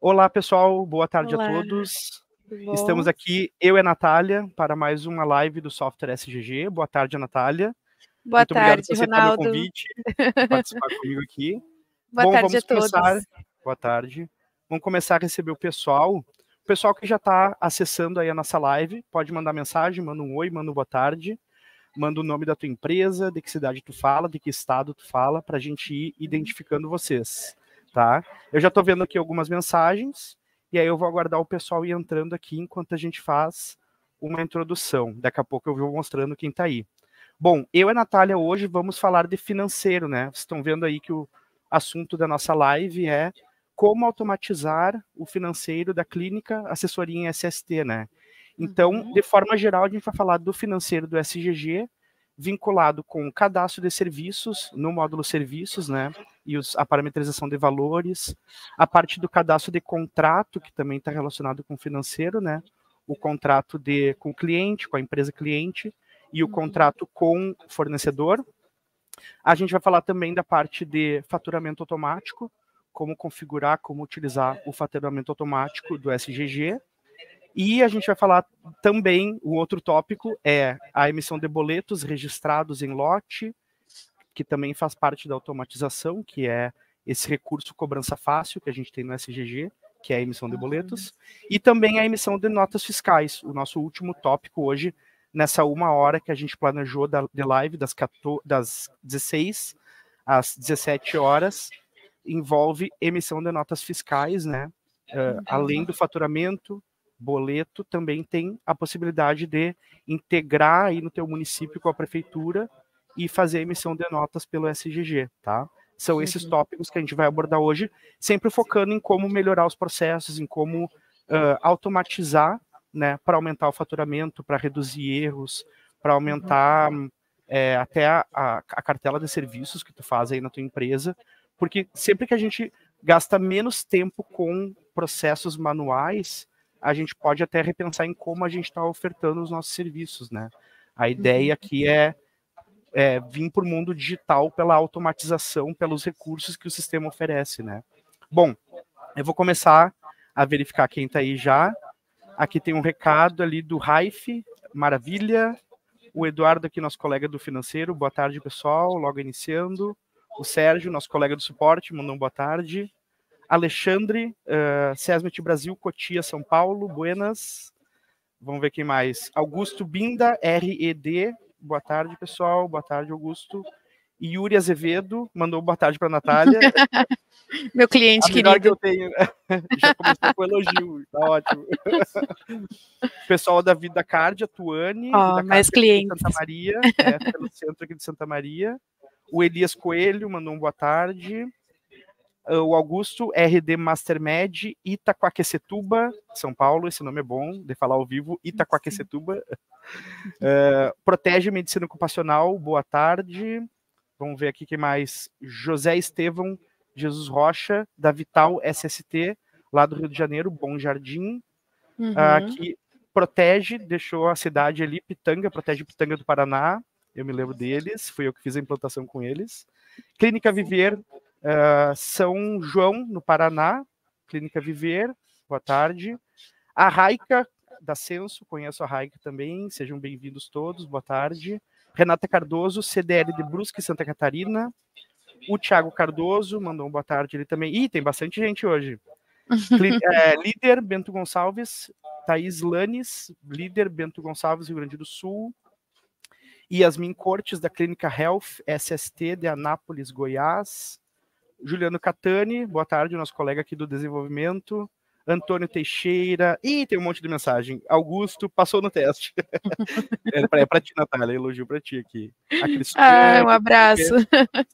Olá, pessoal, boa tarde Olá. a todos. Bom. Estamos aqui, eu e a Natália, para mais uma live do Software SGG. Boa tarde, Natália. Boa Muito tarde, obrigado por Ronaldo. o convite, participar comigo aqui. Boa Bom, tarde a começar. todos. Boa tarde. Vamos começar a receber o pessoal. O pessoal que já está acessando aí a nossa live, pode mandar mensagem, manda um oi, manda um boa tarde, manda o nome da tua empresa, de que cidade tu fala, de que estado tu fala, para a gente ir uhum. identificando vocês tá? Eu já estou vendo aqui algumas mensagens, e aí eu vou aguardar o pessoal ir entrando aqui enquanto a gente faz uma introdução. Daqui a pouco eu vou mostrando quem está aí. Bom, eu e a Natália hoje vamos falar de financeiro, né? Vocês estão vendo aí que o assunto da nossa live é como automatizar o financeiro da clínica assessoria em SST, né? Então, uhum. de forma geral, a gente vai falar do financeiro do SGG, vinculado com o cadastro de serviços, no módulo serviços, né? E os, a parametrização de valores, a parte do cadastro de contrato, que também está relacionado com o financeiro, né? O contrato de, com o cliente, com a empresa cliente, e o uhum. contrato com o fornecedor. A gente vai falar também da parte de faturamento automático, como configurar, como utilizar o faturamento automático do SGG. E a gente vai falar também, o outro tópico é a emissão de boletos registrados em lote, que também faz parte da automatização, que é esse recurso cobrança fácil que a gente tem no SGG, que é a emissão de ah, boletos, e também a emissão de notas fiscais, o nosso último tópico hoje, nessa uma hora que a gente planejou da, de live, das, 14, das 16 às 17 horas, envolve emissão de notas fiscais, né? Uh, além do faturamento, boleto também tem a possibilidade de integrar aí no teu município com a prefeitura e fazer a emissão de notas pelo SGG, tá? São esses tópicos que a gente vai abordar hoje, sempre focando em como melhorar os processos, em como uh, automatizar, né, para aumentar o faturamento, para reduzir erros, para aumentar uhum. é, até a, a, a cartela de serviços que tu faz aí na tua empresa, porque sempre que a gente gasta menos tempo com processos manuais, a gente pode até repensar em como a gente está ofertando os nossos serviços, né? A uhum. ideia aqui é, é vir para o mundo digital pela automatização, pelos recursos que o sistema oferece, né? Bom, eu vou começar a verificar quem está aí já. Aqui tem um recado ali do Raif, maravilha. O Eduardo aqui, nosso colega do financeiro, boa tarde, pessoal, logo iniciando. O Sérgio, nosso colega do suporte, mandou um boa tarde. Alexandre, uh, Sesmet Brasil, Cotia, São Paulo, Buenas. Vamos ver quem mais. Augusto Binda, RED. Boa tarde, pessoal. Boa tarde, Augusto. E Yuri Azevedo mandou boa tarde para Natália. Meu cliente a querido. que eu tenho. Já começou com elogio, tá ótimo. Pessoal da Vida Cardia, Tuane, oh, mais clientes. Santa Maria, né, pelo centro aqui de Santa Maria. O Elias Coelho mandou um boa tarde. Ah, o Augusto, RD Mastermed, Itaquaquecetuba, São Paulo, esse nome é bom de falar ao vivo, Itaquaquecetuba. Uh, ah, Protege Medicina Ocupacional, boa tarde. Vamos ver aqui quem mais. José Estevão, Jesus Rocha, da Vital SST, lá do Rio de Janeiro, Bom Jardim. Uhum. Uh, que protege, deixou a cidade ali, Pitanga, protege Pitanga do Paraná. Eu me lembro deles, fui eu que fiz a implantação com eles. Clínica Viver, Uh, São João, no Paraná, Clínica Viver, boa tarde. A Raica, da Censo, conheço a Raica também, sejam bem-vindos todos, boa tarde. Renata Cardoso, CDL de Brusque, Santa Catarina. O Thiago Cardoso mandou um boa tarde ele também. Ih, tem bastante gente hoje. é, líder, Bento Gonçalves. Thaís Lanes, líder, Bento Gonçalves, Rio Grande do Sul. Yasmin Cortes, da Clínica Health SST de Anápolis, Goiás. Juliano Catani, boa tarde, nosso colega aqui do desenvolvimento. Antônio Teixeira. Ih, tem um monte de mensagem. Augusto passou no teste. é para é ti, Natália. Elogio para ti aqui. ah, um abraço.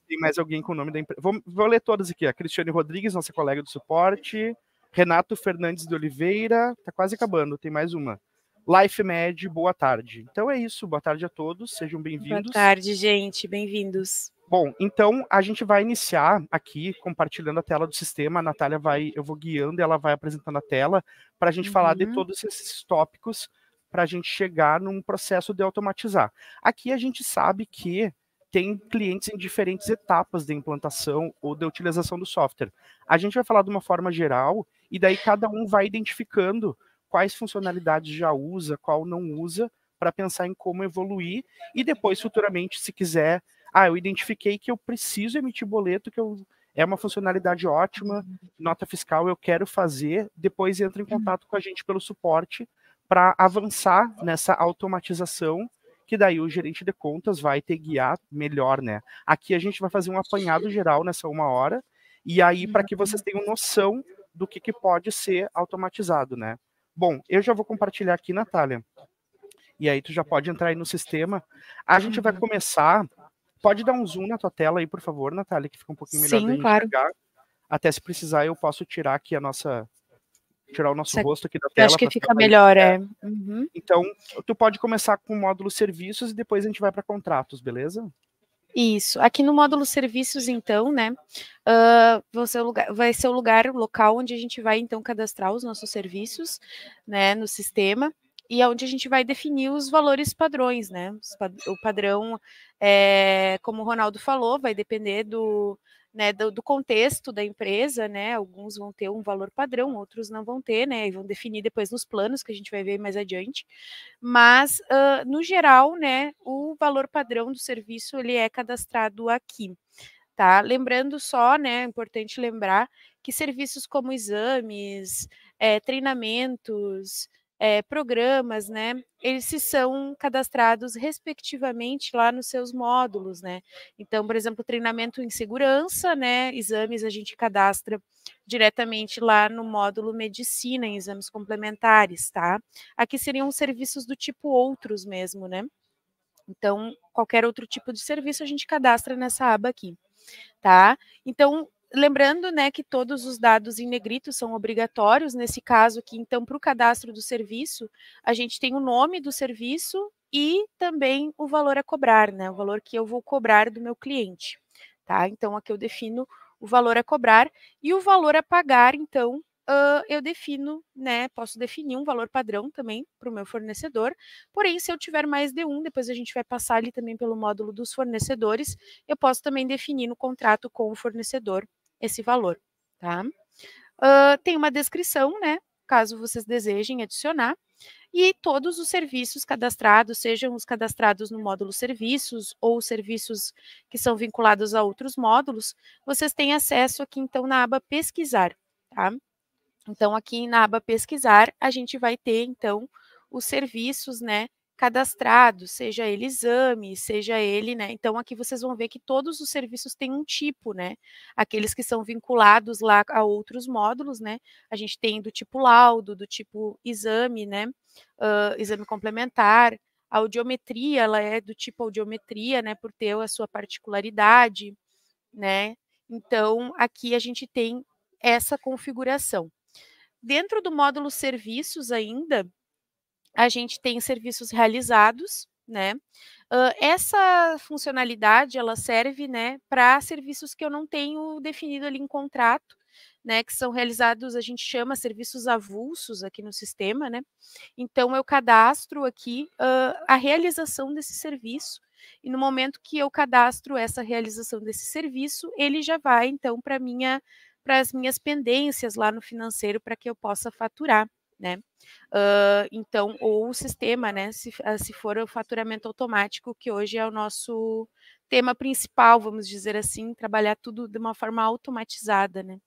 Tem mais alguém com o nome da empresa. Vou, vou, ler todas aqui. A Cristiane Rodrigues, nossa colega do suporte. Renato Fernandes de Oliveira. Tá quase acabando, tem mais uma. Life Med, boa tarde. Então é isso. Boa tarde a todos. Sejam bem-vindos. Boa tarde, gente. Bem-vindos. Bom, então a gente vai iniciar aqui compartilhando a tela do sistema. A Natália vai, eu vou guiando, ela vai apresentando a tela para a gente uhum. falar de uhum. todos esses tópicos para a gente chegar num processo de automatizar. Aqui a gente sabe que tem clientes em diferentes etapas de implantação ou de utilização do software. A gente vai falar de uma forma geral e daí cada um vai identificando quais funcionalidades já usa, qual não usa, para pensar em como evoluir e depois futuramente, se quiser ah, eu identifiquei que eu preciso emitir boleto, que eu, é uma funcionalidade ótima, uhum. nota fiscal eu quero fazer, depois entra em uhum. contato com a gente pelo suporte para avançar nessa automatização, que daí o gerente de contas vai te guiar melhor, né? Aqui a gente vai fazer um apanhado geral nessa uma hora, e aí para que vocês uhum. tenham noção do que, que pode ser automatizado, né? Bom, eu já vou compartilhar aqui, Natália. E aí tu já pode entrar aí no sistema. A gente vai começar Pode dar um zoom na tua tela aí, por favor, Natália, que fica um pouquinho melhor Sim, claro. Até se precisar, eu posso tirar aqui a nossa tirar o nosso rosto aqui da tela. acho que fica melhor, é. Uhum. Então, tu pode começar com o módulo serviços e depois a gente vai para contratos, beleza? Isso. Aqui no módulo serviços, então, né, uh, ah, vai, ser o lugar, vai ser o lugar, o local onde a gente vai, então, cadastrar os nossos serviços, né, no sistema e é onde a gente vai definir os valores padrões, né? O padrão, é, como o Ronaldo falou, vai depender do, né, do, do, contexto da empresa, né? Alguns vão ter um valor padrão, outros não vão ter, né? E vão definir depois nos planos que a gente vai ver mais adiante. Mas, uh, no geral, né, o valor padrão do serviço ele é cadastrado aqui. Tá? Lembrando só, né, é importante lembrar que serviços como exames, é, treinamentos, é, programas, né, eles se são cadastrados respectivamente lá nos seus módulos, né? Então, por exemplo, treinamento em segurança, né, exames a gente cadastra diretamente lá no módulo medicina, em exames complementares, tá? Aqui seriam serviços do tipo outros mesmo, né? Então, qualquer outro tipo de serviço a gente cadastra nessa aba aqui, tá? Então, lembrando né, que todos os dados em negrito são obrigatórios, nesse caso aqui, então, para o cadastro do serviço, a gente tem o nome do serviço e também o valor a cobrar, né, o valor que eu vou cobrar do meu cliente. Tá? Então, aqui eu defino o valor a cobrar e o valor a pagar, então, Uh, eu defino, né? Posso definir um valor padrão também para o meu fornecedor. Porém, se eu tiver mais de um, depois a gente vai passar ali também pelo módulo dos fornecedores, eu posso também definir no contrato com o fornecedor esse valor, tá? Uh, tem uma descrição, né? Caso vocês desejem adicionar. E todos os serviços cadastrados, sejam os cadastrados no módulo serviços ou serviços que são vinculados a outros módulos, vocês têm acesso aqui, então, na aba pesquisar, tá? Então, aqui na aba pesquisar, a gente vai ter, então, os serviços, né, cadastrado, seja ele exame, seja ele, né? Então aqui vocês vão ver que todos os serviços têm um tipo, né? Aqueles que são vinculados lá a outros módulos, né? A gente tem do tipo laudo, do tipo exame, né? Uh, exame complementar, a audiometria, ela é do tipo audiometria, né? Por ter a sua particularidade, né? Então aqui a gente tem essa configuração. Dentro do módulo serviços ainda, a gente tem serviços realizados, né? Uh, essa funcionalidade ela serve, né, para serviços que eu não tenho definido ali em contrato, né, que são realizados, a gente chama serviços avulsos aqui no sistema, né? Então eu cadastro aqui uh, a realização desse serviço e no momento que eu cadastro essa realização desse serviço, ele já vai então para minha para as minhas pendências lá no financeiro para que eu possa faturar né? Uh, então, ou o sistema, né? Se, ah, se for o faturamento automático, que hoje é o nosso tema principal, vamos dizer assim, trabalhar tudo de uma forma automatizada, né?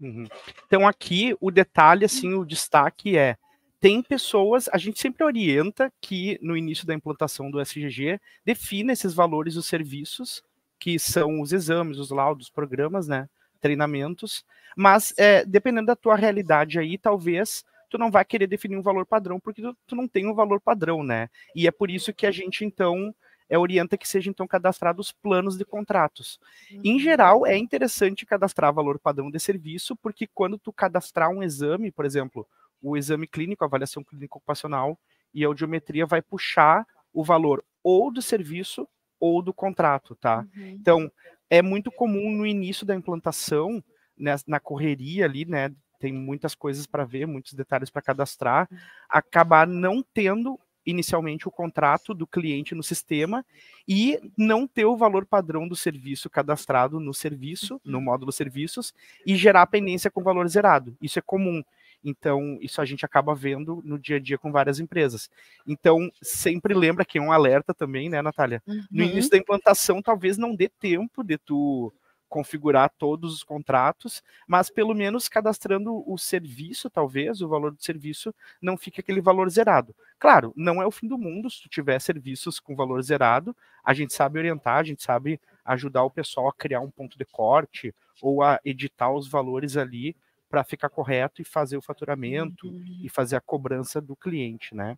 Uhum. Então, aqui o detalhe, assim, o destaque é tem pessoas, a gente sempre orienta que no início da implantação do SGG defina esses valores dos serviços, que são os exames, os laudos, programas, né? Treinamentos, mas é, dependendo da tua realidade aí, talvez tu não vai querer definir um valor padrão, porque tu, tu não tem um valor padrão, né? E é por isso que a gente, então, é, orienta que sejam então cadastrados planos de contratos. Uhum. Em geral, é interessante cadastrar valor padrão de serviço, porque quando tu cadastrar um exame, por exemplo, o exame clínico, a avaliação clínica ocupacional e audiometria vai puxar o valor ou do serviço ou do contrato, tá? Uhum. Então, é muito comum no início da implantação, né, na correria ali, né, tem muitas coisas para ver, muitos detalhes para cadastrar, uhum. acabar não tendo inicialmente o contrato do cliente no sistema e não ter o valor padrão do serviço cadastrado no serviço, no uhum. módulo serviços, e gerar pendência com valor zerado. Isso é comum. Então, isso a gente acaba vendo no dia a dia com várias empresas. Então, sempre lembra que é um alerta também, né, Natália? No uhum. início da implantação, talvez não dê tempo de tu configurar todos os contratos, mas pelo menos cadastrando o serviço, talvez, o valor do serviço, não fique aquele valor zerado. Claro, não é o fim do mundo se tu tiver serviços com valor zerado, a gente sabe orientar, a gente sabe ajudar o pessoal a criar um ponto de corte ou a editar os valores ali para ficar correto e fazer o faturamento uhum. e fazer a cobrança do cliente, né?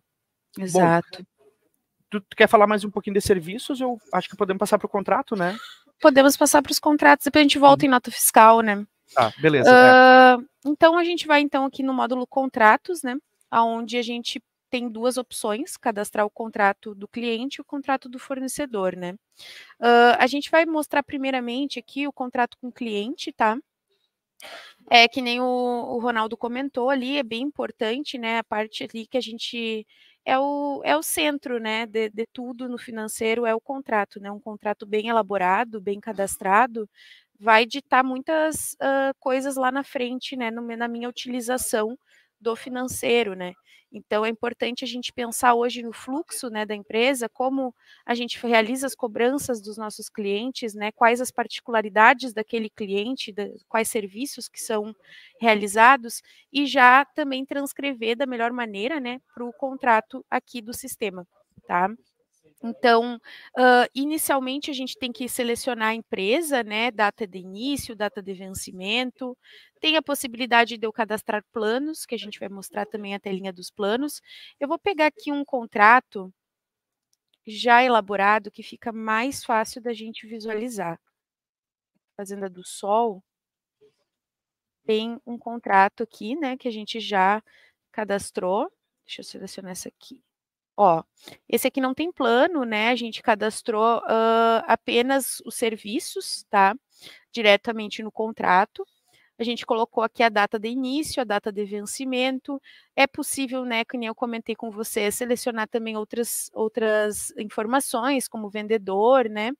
Exato. Bom, tu, tu quer falar mais um pouquinho de serviços? Eu acho que podemos passar para o contrato, né? podemos passar para os contratos, depois a gente volta em nota fiscal, né? Tá, é. ah, beleza. Uh, é. Então a gente vai então aqui no módulo contratos, né? Onde a gente tem duas opções: cadastrar o contrato do cliente e o contrato do fornecedor, né? Uh, a gente vai mostrar primeiramente aqui o contrato com o cliente, tá? É que nem o, o Ronaldo comentou ali, é bem importante, né? A parte ali que a gente é o, é o centro né, de, de tudo no financeiro, é o contrato, né? Um contrato bem elaborado, bem uhum. cadastrado, vai ditar muitas uh, coisas lá na frente, né, no, na minha utilização do financeiro, né? Então é importante a gente pensar hoje no fluxo né, da empresa, como a gente realiza as cobranças dos nossos clientes, né, quais as particularidades daquele cliente, da, quais serviços que são realizados, e já também transcrever da melhor maneira né, para o contrato aqui do sistema. Tá? Então, uh, inicialmente a gente tem que selecionar a empresa, né? Data de início, data de vencimento. Tem a possibilidade de eu cadastrar planos, que a gente vai mostrar também a telinha dos planos. Eu vou pegar aqui um contrato já elaborado que fica mais fácil da gente visualizar. Fazenda do Sol tem um contrato aqui, né? Que a gente já cadastrou. Deixa eu selecionar essa aqui. Ó, esse aqui não tem plano, né? A gente cadastrou uh, apenas os serviços, tá? Diretamente no contrato. A gente colocou aqui a data de início, a data de vencimento. É possível, né, que nem eu comentei com você, selecionar também outras, outras informações, como vendedor, né?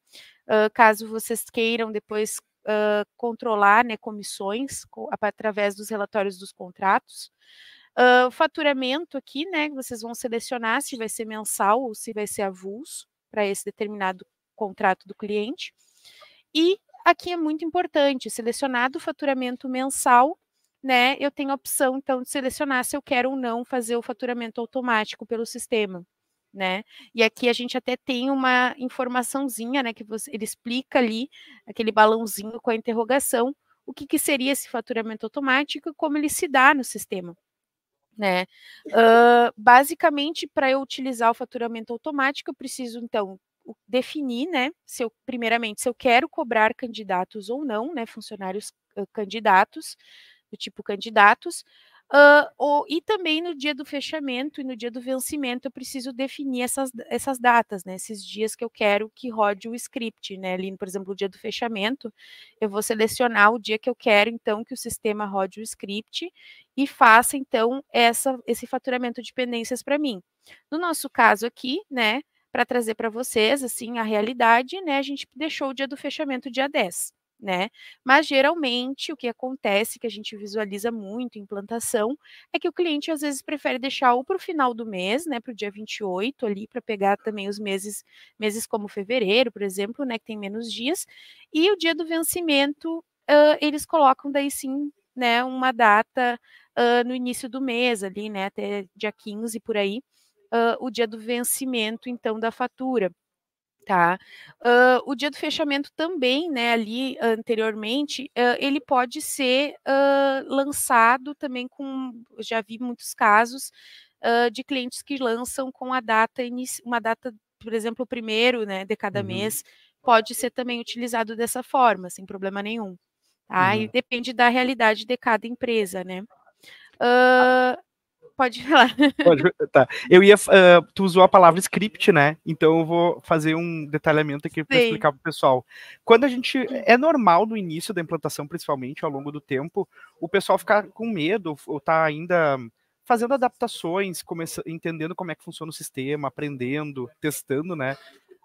Uh, caso vocês queiram depois uh, controlar né, comissões co através dos relatórios dos contratos. Uh, o faturamento aqui, né? Vocês vão selecionar se vai ser mensal ou se vai ser avulso para esse determinado contrato do cliente. E aqui é muito importante, selecionado o faturamento mensal, né? Eu tenho a opção então de selecionar se eu quero ou não fazer o faturamento automático pelo sistema. Né? E aqui a gente até tem uma informaçãozinha, né? Que você, ele explica ali aquele balãozinho com a interrogação, o que, que seria esse faturamento automático e como ele se dá no sistema. Né? Uh, basicamente, para eu utilizar o faturamento automático, eu preciso, então, definir, né, se eu, primeiramente, se eu quero cobrar candidatos ou não, né, funcionários uh, candidatos, do tipo candidatos, Uh, ou, e também no dia do fechamento e no dia do vencimento, eu preciso definir essas, essas datas, né? Esses dias que eu quero que rode o script, né? Ali, por exemplo, o dia do fechamento, eu vou selecionar o dia que eu quero, então, que o sistema rode o script e faça, então, essa, esse faturamento de pendências para mim. No nosso caso aqui, né? Para trazer para vocês, assim, a realidade, né? A gente deixou o dia do fechamento dia 10 né? Mas geralmente o que acontece, que a gente visualiza muito em plantação, é que o cliente às vezes prefere deixar ou para o final do mês, né? Para o dia 28 ali, para pegar também os meses, meses como fevereiro, por exemplo, né? Que tem menos dias, e o dia do vencimento uh, eles colocam daí sim né, uma data uh, no início do mês ali, né, até dia 15 por aí, uh, o dia do vencimento então da fatura tá? Uh, o dia do fechamento também, né, ali anteriormente, uh, ele pode ser uh, lançado também com, já vi muitos casos de clientes que lançam com a data, uma data, por exemplo, o primeiro, né, de cada uhum. mês, pode ser também utilizado dessa forma, sem problema nenhum, tá? Uhum. E depende da realidade de cada empresa, né? Ah. Pode falar. Pode, tá. Eu ia. Uh, tu usou a palavra script, né? Então eu vou fazer um detalhamento aqui para explicar para o pessoal. Quando a gente. É normal no início da implantação, principalmente, ao longo do tempo, o pessoal ficar com medo ou tá ainda fazendo adaptações, começa, entendendo como é que funciona o sistema, aprendendo, testando, né?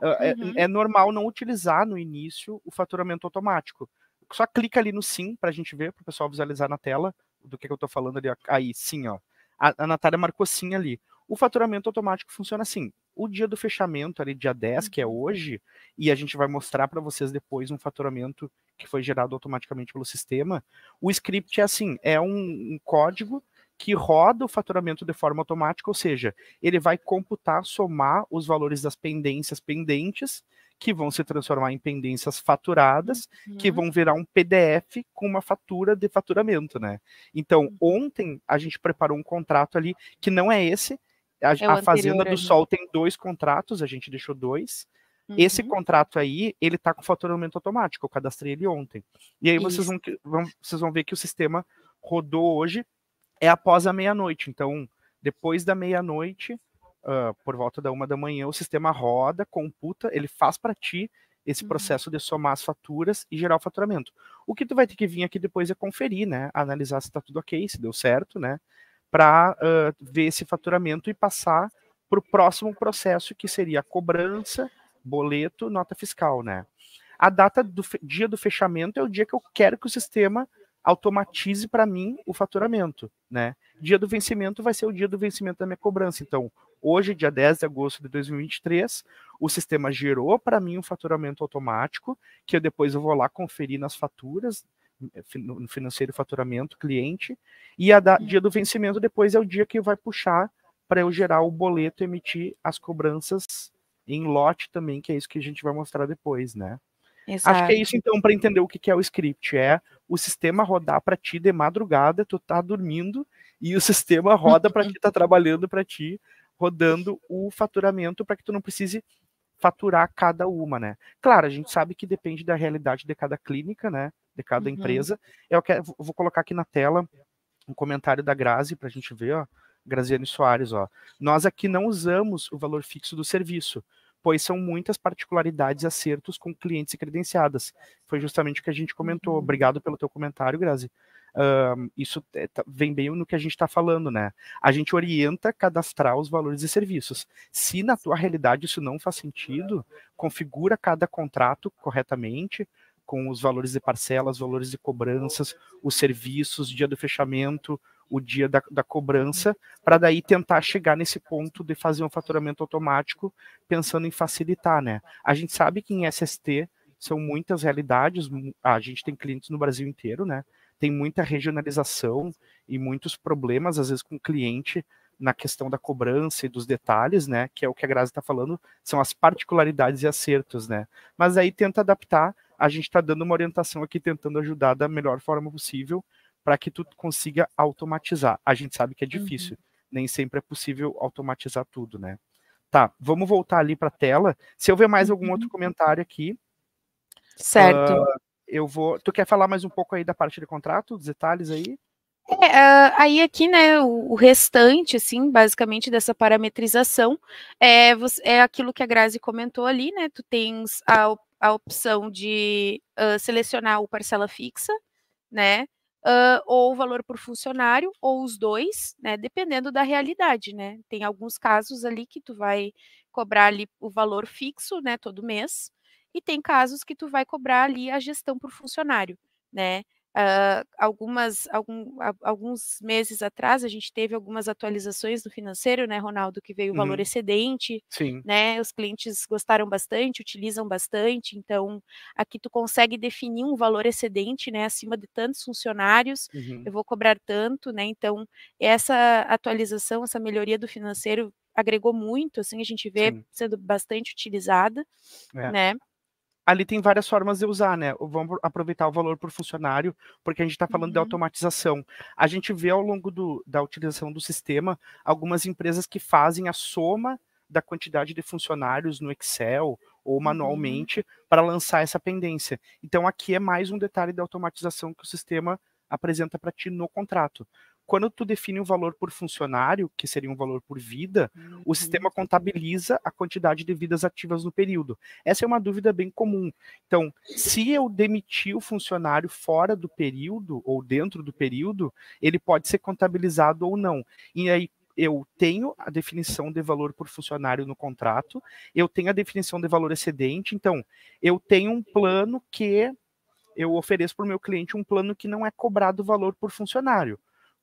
Ah, é, uhum. É, é normal não utilizar no início o faturamento automático. Só clica ali no sim para a gente ver, para o pessoal visualizar na tela do que, que eu estou falando ali. Aí, sim, ó. A, a Natália marcou sim ali. O faturamento automático funciona assim. O dia do fechamento, ali, dia 10, que é uhum. hoje, e a gente vai mostrar para vocês depois um faturamento que foi gerado automaticamente pelo sistema. O script é assim: é um, um código que roda o faturamento de forma automática, ou seja, ele vai computar, somar os valores das pendências pendentes que vão se transformar em pendências faturadas, uhum. que vão virar um PDF com uma fatura de faturamento, né? Então, uhum. ontem a gente preparou um contrato ali que não é esse. A, é a Fazenda do Sol tem dois contratos, a gente deixou dois. Uhum. Esse contrato aí, ele tá com faturamento automático, eu cadastrei ele ontem. E aí vocês vão, vão, vocês vão ver que o sistema rodou hoje, é após a meia-noite. Então, depois da meia-noite, uh, por volta da uma da manhã, o sistema roda, computa, ele faz para ti esse uhum. processo de somar as faturas e gerar o faturamento. O que tu vai ter que vir aqui depois é conferir, né? Analisar se está tudo ok, se deu certo, né? Para uh, ver esse faturamento e passar para o próximo processo, que seria a cobrança, boleto, nota fiscal, né? A data do dia do fechamento é o dia que eu quero que o sistema automatize para mim o faturamento, né? Dia do vencimento vai ser o dia do vencimento da minha cobrança. Então, hoje, dia 10 de agosto de 2023, o sistema gerou para mim um faturamento automático, que eu depois eu vou lá conferir nas faturas, eh, no financeiro faturamento cliente, e a da, dia do vencimento depois é o dia que vai puxar para eu gerar o boleto e emitir as cobranças em lote também, que é isso que a gente vai mostrar depois, né? Exato. Acho que é isso, então, para entender o que é o script. É o sistema rodar para ti de madrugada, tu tá dormindo, e o sistema roda para ti, uhum. tá trabalhando para ti, rodando o faturamento para que tu não precise faturar cada uma, né? Claro, a gente sabe que depende da realidade de cada clínica, né? De cada uhum. empresa. Eu é quero, é, vou colocar aqui na tela um comentário da Grazi para a gente ver, ó. Graziane Soares, ó. Nós aqui não usamos o valor fixo do serviço pois são muitas particularidades acertos com clientes e credenciadas. Foi justamente o que a gente comentou. Uhum. Obrigado pelo teu comentário, Grazi. isso eh, tá, vem bem no que a gente está falando, né? A gente orienta cadastrar os valores e serviços. Se na tua realidade isso não faz sentido, configura cada contrato corretamente, com os valores de parcelas, valores de cobranças, os serviços, dia do fechamento, o dia da, da cobrança, para daí tentar chegar nesse ponto de fazer um faturamento automático, pensando em facilitar, né? A gente sabe que em SST são muitas realidades, a gente tem clientes no Brasil inteiro, né? Tem muita regionalização e muitos problemas, às vezes, com o cliente na questão da cobrança e dos detalhes, né? Que é o que a Grazi está falando, são as particularidades e acertos, né? Mas aí tenta adaptar, a gente está dando uma orientação aqui, tentando ajudar da melhor forma possível, para que tu consiga automatizar. A gente sabe que é difícil, uhum. nem sempre é possível automatizar tudo, né? Tá, vamos voltar ali para a tela. Se eu ver mais algum uhum. outro comentário aqui. Certo. Uh, eu vou. Tu quer falar mais um pouco aí da parte de contrato, dos detalhes aí? É, ah, aí aqui, né, o, restante, assim, basicamente dessa parametrização é, é aquilo que a Grazi comentou ali, né, tu tens a, a opção de uh, selecionar o parcela fixa, né, uh, ou o valor por funcionário, ou os dois, né? Dependendo da realidade, né? Tem alguns casos ali que tu vai cobrar ali o valor fixo, né? Todo mês, e tem casos que tu vai cobrar ali a gestão por funcionário, né? Uh, algumas, algum, alguns meses atrás a gente teve algumas atualizações do financeiro, né, Ronaldo, que veio o valor uhum. excedente, Sim. né? Os clientes gostaram bastante, utilizam bastante, então aqui tu consegue definir um valor excedente, né, acima de tantos funcionários, uhum. eu vou cobrar tanto, né? Então essa atualização, essa melhoria do financeiro agregou muito, assim a gente vê Sim. sendo bastante utilizada, é. né? ali tem várias formas de usar, né? Vamos aproveitar o valor por funcionário, porque a gente está falando uhum. de automatização. A gente vê ao longo do, da utilização do sistema algumas empresas que fazem a soma da quantidade de funcionários no Excel ou uhum. manualmente uhum. para lançar essa pendência. Então aqui é mais um detalhe da automatização que o sistema apresenta para ti no contrato quando tu define um valor por funcionário, que seria um valor por vida, uhum. o sistema contabiliza a quantidade de vidas ativas no período. Essa é uma dúvida bem comum. Então, se eu demitir o funcionário fora do período ou dentro do período, ele pode ser contabilizado ou não. E aí, eu tenho a definição de valor por funcionário no contrato, eu tenho a definição de valor excedente, então eu tenho um plano que eu ofereço para o meu cliente um plano que não é cobrado valor por funcionário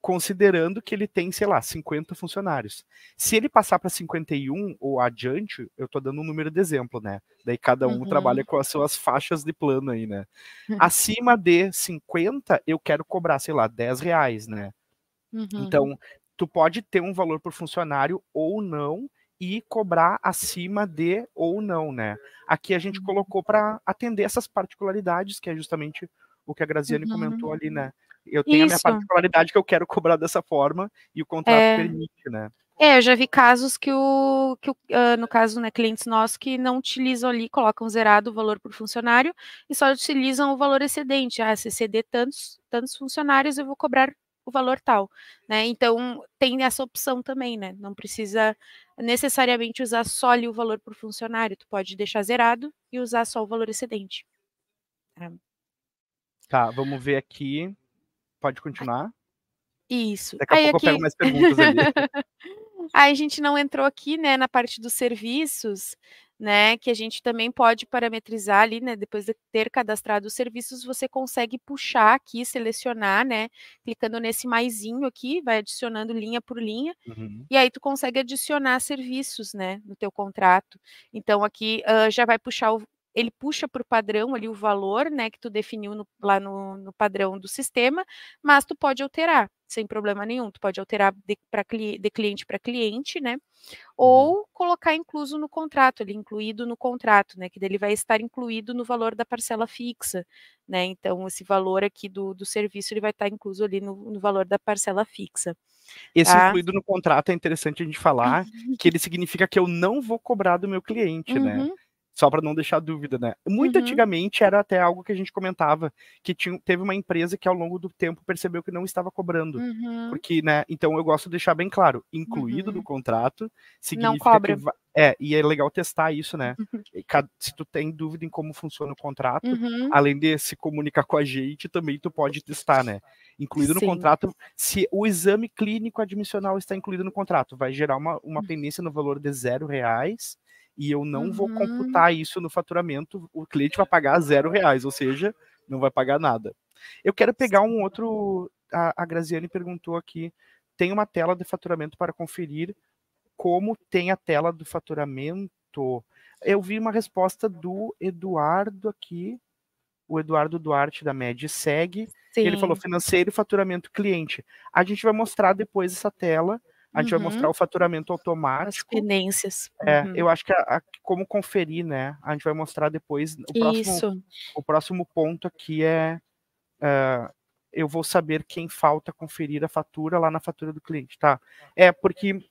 considerando que ele tem, sei lá, 50 funcionários. Se ele passar para 51 ou adiante, eu estou dando um número de exemplo, né? Daí cada um uhum. trabalha com as suas faixas de plano aí, né? Acima de 50, eu quero cobrar, sei lá, 10 reais, né? Uhum. Então, tu pode ter um valor por funcionário ou não e cobrar acima de ou não, né? Aqui a gente uhum. colocou para atender essas particularidades, que é justamente o que a Graziane uhum. comentou ali, né? eu tenho Isso. a minha particularidade que eu quero cobrar dessa forma e o contrato é... permite, né? É, eu já vi casos que o, que o uh, no caso, né, clientes nossos que não utilizam ali, colocam zerado o valor por funcionário e só utilizam o valor excedente. Ah, se exceder tantos, tantos funcionários, eu vou cobrar o valor tal, né? Então tem essa opção também, né? Não precisa necessariamente usar só ali o valor por funcionário, tu pode deixar zerado e usar só o valor excedente. É. Tá, vamos ver aqui pode continuar. Isso. Daqui a Aí, pouco aqui... eu pego mais perguntas ali. Aí a gente não entrou aqui, né, na parte dos serviços, né, que a gente também pode parametrizar ali, né, depois de ter cadastrado os serviços, você consegue puxar aqui, selecionar, né, clicando nesse maisinho aqui, vai adicionando linha por linha, uhum. e aí tu consegue adicionar serviços, né, no teu contrato. Então aqui uh, já vai puxar o, ele puxa para o padrão ali o valor, né, que tu definiu no, lá no, no padrão do sistema, mas tu pode alterar sem problema nenhum. Tu pode alterar de, pra, de cliente para cliente, né? Uhum. Ou colocar incluso no contrato, ele incluído no contrato, né? Que ele vai estar incluído no valor da parcela fixa, né? Então, esse valor aqui do, do serviço ele vai estar incluso ali no, no valor da parcela fixa. Esse tá? incluído no contrato é interessante a gente falar que ele significa que eu não vou cobrar do meu cliente, né? uhum. né? só para não deixar dúvida, né? Muito uhum. antigamente era até algo que a gente comentava, que tinha, teve uma empresa que ao longo do tempo percebeu que não estava cobrando, uhum. porque, né? Então eu gosto de deixar bem claro, incluído uhum. no contrato, significa não que é e é legal testar isso, né? Se tu tem dúvida em como funciona o contrato, uhum. além de se comunicar com a gente, também tu pode testar, né? Incluído Sim. no contrato, se o exame clínico admissional está incluído no contrato, vai gerar uma, uma hum. pendência no valor de zero reais e eu não uhum. vou computar isso no faturamento, o cliente vai pagar zero reais, ou seja, não vai pagar nada. Eu quero pegar um outro. A, a Graziane perguntou aqui: tem uma tela de faturamento para conferir como tem a tela do faturamento? Eu vi uma resposta do Eduardo aqui, o Eduardo Duarte da MED segue. Ele falou financeiro, faturamento, cliente. A gente vai mostrar depois essa tela a gente uhum. vai mostrar o faturamento automático. As pendências. É, uhum. É, eu acho que a, a, como conferir, né? A gente vai mostrar depois. O próximo, Isso. O próximo ponto aqui é. Uh, eu vou saber quem falta conferir a fatura lá na fatura do cliente, tá? É porque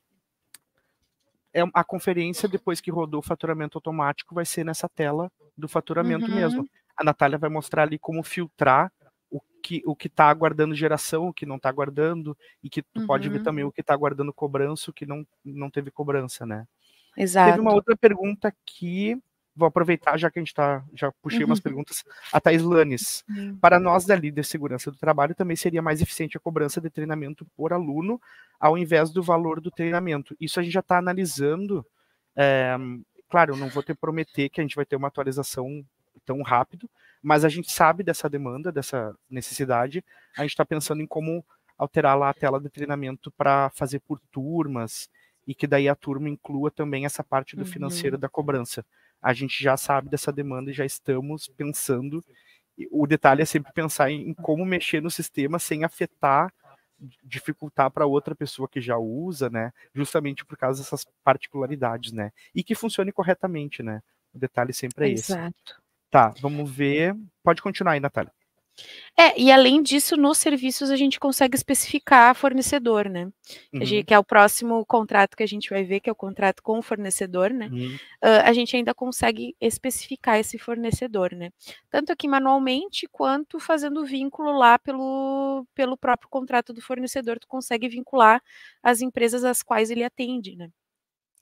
é a conferência, depois que rodou o faturamento automático, vai ser nessa tela do faturamento uhum. mesmo. A Natália vai mostrar ali como filtrar que o que está aguardando geração, o que não está aguardando, e que tu uhum. pode ver uhum. também o que está aguardando cobrança, o que não, não teve cobrança, né? Exato. Teve uma outra pergunta que vou aproveitar, já que a gente está já puxei uhum. umas perguntas, a Thais Lanes. Uhum. Para nós da líder segurança do trabalho, também seria mais eficiente a cobrança de treinamento por aluno, ao invés do valor do treinamento. Isso a gente já está analisando. É, claro, não vou te prometer que a gente vai ter uma atualização tão rápido, mas a gente sabe dessa demanda, dessa necessidade, a gente está pensando em como alterar lá a tela de treinamento para fazer por turmas e que daí a turma inclua também essa parte do financeiro uhum. da cobrança. A gente já sabe dessa demanda e já estamos pensando. O detalhe é sempre pensar em, como mexer no sistema sem afetar, dificultar para outra pessoa que já usa, né? Justamente por causa dessas particularidades, né? E que funcione corretamente, né? O detalhe sempre é Exato. esse. Exato. Tá, vamos ver. Pode continuar aí, Natália. É, e além disso, nos serviços a gente consegue especificar fornecedor, né? Uhum. Gente, que é o próximo contrato que a gente vai ver, que é o contrato com o fornecedor, né? Uhum. Uh, a gente ainda consegue especificar esse fornecedor, né? Tanto aqui manualmente, quanto fazendo vínculo lá pelo, pelo próprio contrato do fornecedor, tu consegue vincular as empresas às quais ele atende, né?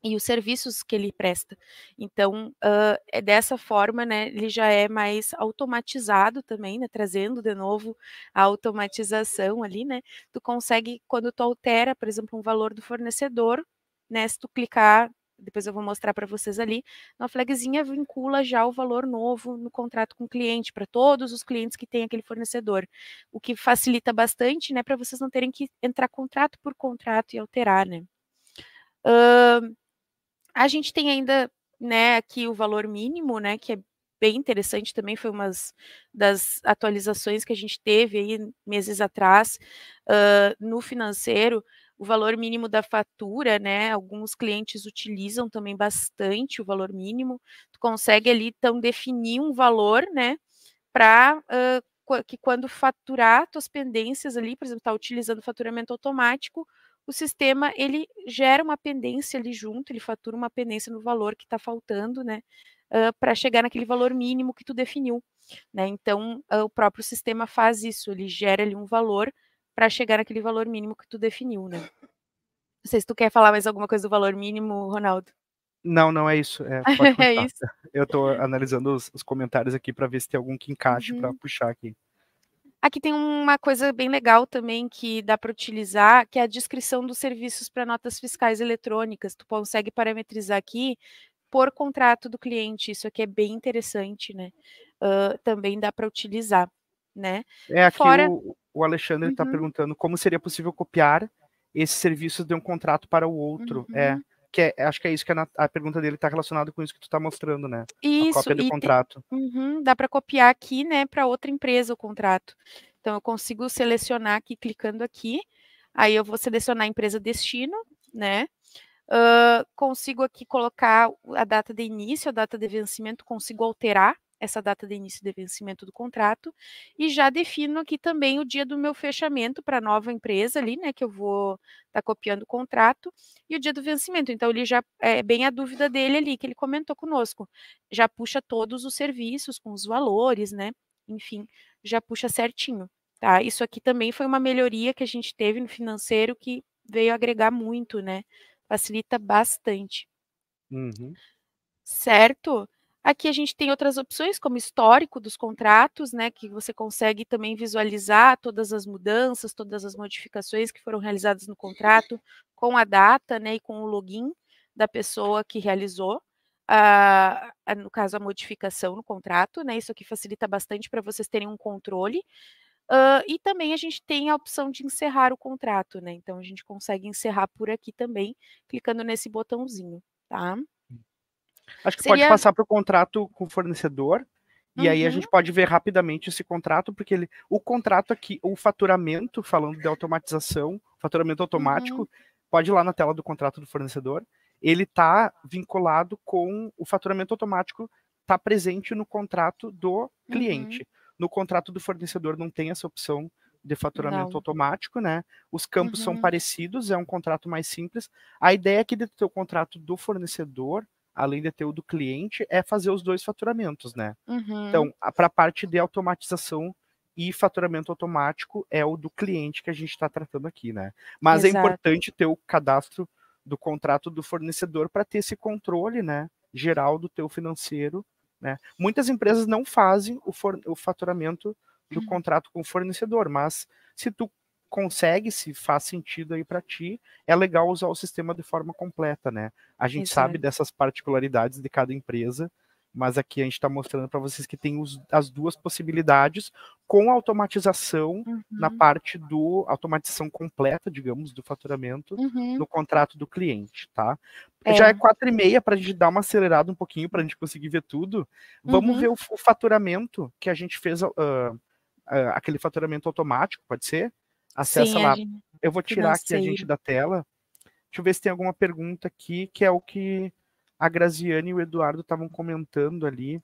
e os serviços que ele presta. Então, uh, é dessa forma, né, ele já é mais automatizado também, né, trazendo de novo a automatização ali, né, tu consegue, quando tu altera, por exemplo, um valor do fornecedor, né, se tu clicar, depois eu vou mostrar para vocês ali, na flagzinha vincula já o valor novo no contrato com o cliente, para todos os clientes que tem aquele fornecedor, o que facilita bastante, né, para vocês não terem que entrar contrato por contrato e alterar, né. Uh, a gente tem ainda, né, aqui o valor mínimo, né, que é bem interessante também, foi uma das atualizações que a gente teve aí meses atrás uh, no financeiro, o valor mínimo da fatura, né? Alguns clientes utilizam também bastante o valor mínimo. Tu consegue ali então definir um valor, né? Para uh, que quando faturar tuas pendências ali, por exemplo, está utilizando faturamento automático, o sistema ele gera uma pendência ali junto, ele fatura uma pendência no valor que está faltando, né? Uh, para chegar naquele valor mínimo que tu definiu, né? Então uh, o próprio sistema faz isso, ele gera ali um valor para chegar naquele valor mínimo que tu definiu, né? Não sei se tu quer falar mais alguma coisa do valor mínimo, Ronaldo. Não, não é isso. É, é isso. Eu estou analisando os, os, comentários aqui para ver se tem algum que encaixe uhum. para puxar aqui. Aqui tem uma coisa bem legal também que dá para utilizar, que é a descrição dos serviços para notas fiscais eletrônicas. Tu consegue parametrizar aqui por contrato do cliente. Isso aqui é bem interessante, né? Uh, também dá para utilizar, né? É aqui Fora... o, o Alexandre está uhum. perguntando como seria possível copiar esses serviços de um contrato para o outro. Uhum. É. Que é, acho que é isso que a, a pergunta dele está relacionada com isso que tu está mostrando, né? Isso. A cópia do contrato. Tem, uhum, dá para copiar aqui, né, para outra empresa o contrato. Então eu consigo selecionar aqui, clicando aqui. Aí eu vou selecionar a empresa destino, né? Uh, consigo aqui colocar a data de início, a data de vencimento, consigo alterar essa data de início de vencimento do contrato e já defino aqui também o dia do meu fechamento para a nova empresa ali, né, que eu vou estar tá copiando o contrato e o dia do vencimento. Então ele já eh, é bem a dúvida dele ali que ele comentou conosco. Já puxa todos os serviços com os valores, né? Enfim, já puxa certinho, tá? Isso aqui também foi uma melhoria que a gente teve no financeiro que veio agregar muito, né? Facilita bastante. Uhum. Certo? Aqui a gente tem outras opções, como histórico dos contratos, né, que você consegue também visualizar todas as mudanças, todas as modificações que foram realizadas no contrato, com a data né, e com o login da pessoa que realizou, ah, a, no caso, a modificação no contrato. Né, isso aqui facilita bastante para vocês terem um controle. Uh, e também a gente tem a opção de encerrar o contrato, né? Então a gente consegue encerrar por aqui também, clicando nesse botãozinho, tá? Acho que Seria... pode passar para o contrato com o fornecedor. E uhum. aí a uhum. gente pode ver rapidamente esse contrato, porque ele, o contrato aqui, o faturamento, falando de automatização, faturamento automático, uhum. pode ir lá na tela do contrato do fornecedor, ele está vinculado com o faturamento automático, está presente no contrato do cliente. Uhum. No contrato do fornecedor não tem essa opção de faturamento não. automático, né? Os campos são uhum. parecidos, é um contrato mais simples. A ideia aqui dentro do o contrato do fornecedor, além de ter o do cliente, é fazer os dois faturamentos, né? Então, uhum. Então, para a parte de automatização e faturamento automático é o do cliente que a gente está tratando aqui, né? Mas é Exato. é importante ter o cadastro do contrato do fornecedor para ter esse controle, né, geral do teu financeiro, né? Muitas empresas não fazem o, o faturamento do uhum. contrato com o fornecedor, mas se tu consegue, se faz sentido aí para ti, é legal usar o sistema de forma completa, né? A gente é. sabe dessas particularidades de cada empresa, mas aqui a gente está mostrando para vocês que tem os, as duas possibilidades com automatização uhum. na parte do automatização completa, digamos, do faturamento uhum. no contrato do cliente, tá? É. Já é quatro e meia para a gente dar uma acelerada um pouquinho para a gente conseguir ver tudo. Vamos uhum. ver o, o, faturamento que a gente fez, uh, uh, aquele faturamento automático, pode ser? Acessa Sim, lá. Gente... Eu vou tirar aqui a gente da tela. Deixa eu ver se tem alguma pergunta aqui, que é o que a Graziane e o Eduardo estavam comentando ali.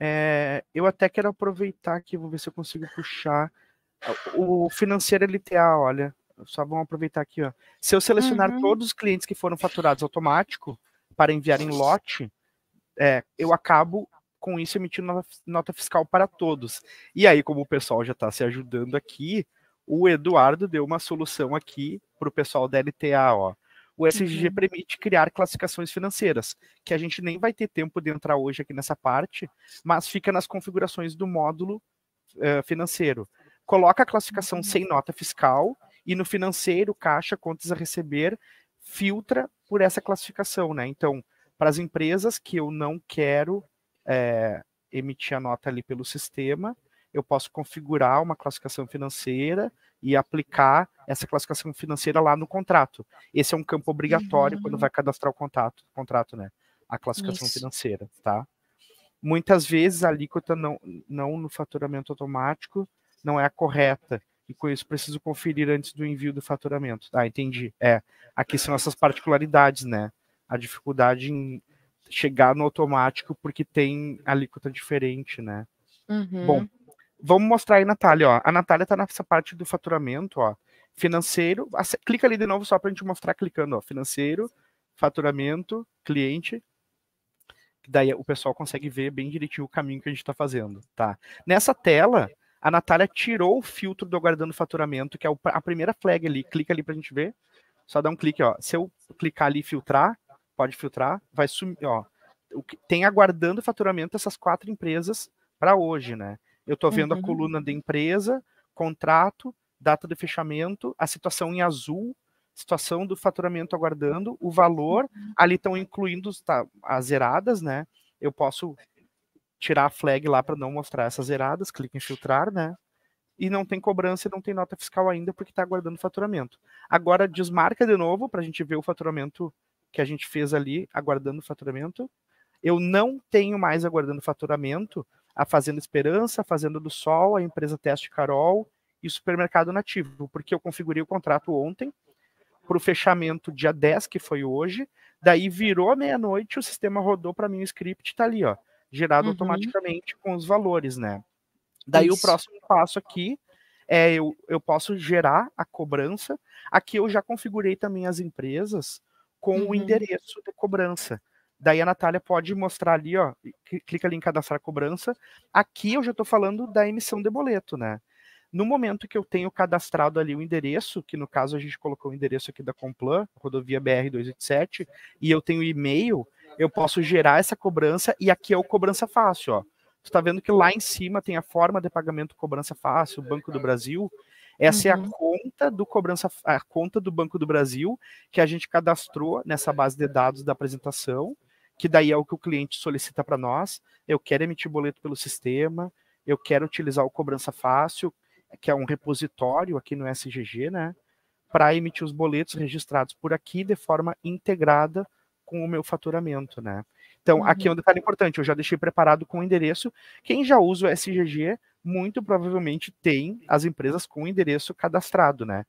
É, eu até quero aproveitar aqui, vou ver se eu consigo puxar. O financeiro LTA, olha, só vamos aproveitar aqui, ó. Se eu selecionar uhum. todos os clientes que foram faturados automático para enviar em lote, é, eu acabo com isso emitindo nota fiscal para todos. E aí, como o pessoal já está se ajudando aqui, o Eduardo deu uma solução aqui para o pessoal da LTA, ó. O SGG uhum. permite criar classificações financeiras, que a gente nem vai ter tempo de entrar hoje aqui nessa parte, mas fica nas configurações do módulo uh, financeiro. Coloca a classificação uhum. sem nota fiscal e no financeiro, caixa, contas a receber, filtra por essa classificação, né? Então, para as empresas que eu não quero é, emitir a nota ali pelo sistema, eu posso configurar uma classificação financeira e aplicar essa classificação financeira lá no contrato. Esse é um campo obrigatório uhum. quando vai cadastrar o contrato, contrato, né? A classificação Isso. financeira, tá? Muitas vezes a alíquota não, não no faturamento automático não é a correta e com isso preciso conferir antes do envio do faturamento. Ah, entendi. É, aqui são essas particularidades, né? A dificuldade em chegar no automático porque tem alíquota diferente, né? Uhum. Bom, vamos mostrar aí, Natália, ó. A Natália tá nessa parte do faturamento, ó. Financeiro, clica ali de novo só pra gente mostrar clicando, ó. Financeiro, faturamento, cliente. Daí o pessoal consegue ver bem direitinho o caminho que a gente está fazendo, tá? Nessa tela, a Natália tirou o filtro do aguardando faturamento, que é a primeira flag ali. Clica ali pra gente ver. Só dá um clique, ó. Se eu clicar ali e filtrar, pode filtrar, vai sumir, ó. O que, tem aguardando o faturamento essas quatro empresas para hoje, né? Eu estou vendo uhum. a coluna da empresa, contrato, data de fechamento, a situação em azul, situação do faturamento aguardando, o valor, uhum. ali estão incluindo tá, as zeradas, né? Eu posso tirar a flag lá para não mostrar essas zeradas, clique em filtrar, né? E não tem cobrança e não tem nota fiscal ainda porque está aguardando faturamento. Agora desmarca de novo para a gente ver o faturamento que a gente fez ali aguardando o faturamento. Eu não tenho mais aguardando faturamento a Fazenda Esperança, a Fazenda do Sol, a empresa Teste Carol e o supermercado nativo, porque eu configurei o contrato ontem para o fechamento dia 10, que foi hoje. Daí virou meia-noite, o sistema rodou para mim o script está ali, ó, gerado uhum. automaticamente com os valores, né? Daí Isso. o próximo passo aqui é eu, eu posso gerar a cobrança. Aqui eu já configurei também as empresas com uhum. o endereço de cobrança. Daí a Natália pode mostrar ali, ó, clica ali em cadastrar cobrança. Aqui eu já estou falando da emissão de boleto, né? No momento que eu tenho cadastrado ali o endereço, que no caso a gente colocou o endereço aqui da Complan, rodovia BR-287, e eu tenho e-mail, eu posso gerar essa cobrança e aqui é o cobrança fácil, ó. Está vendo que lá em cima tem a forma de pagamento cobrança fácil, Banco do Brasil. Essa uhum. é a uhum. conta do cobrança, a conta do Banco do Brasil que a gente cadastrou nessa base de dados da apresentação, que daí é o que o cliente solicita para nós. Eu quero emitir boleto pelo sistema, eu quero utilizar o cobrança fácil, que é um repositório aqui no SGG, né? Para emitir os boletos registrados por aqui de forma integrada com o meu faturamento, né? Então, uhum. aqui é um uhum. detalhe importante, eu já deixei preparado com o endereço. Quem já usa o SGG muito provavelmente tem as empresas com endereço cadastrado, né?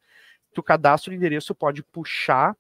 Tu cadastra o endereço, pode puxar.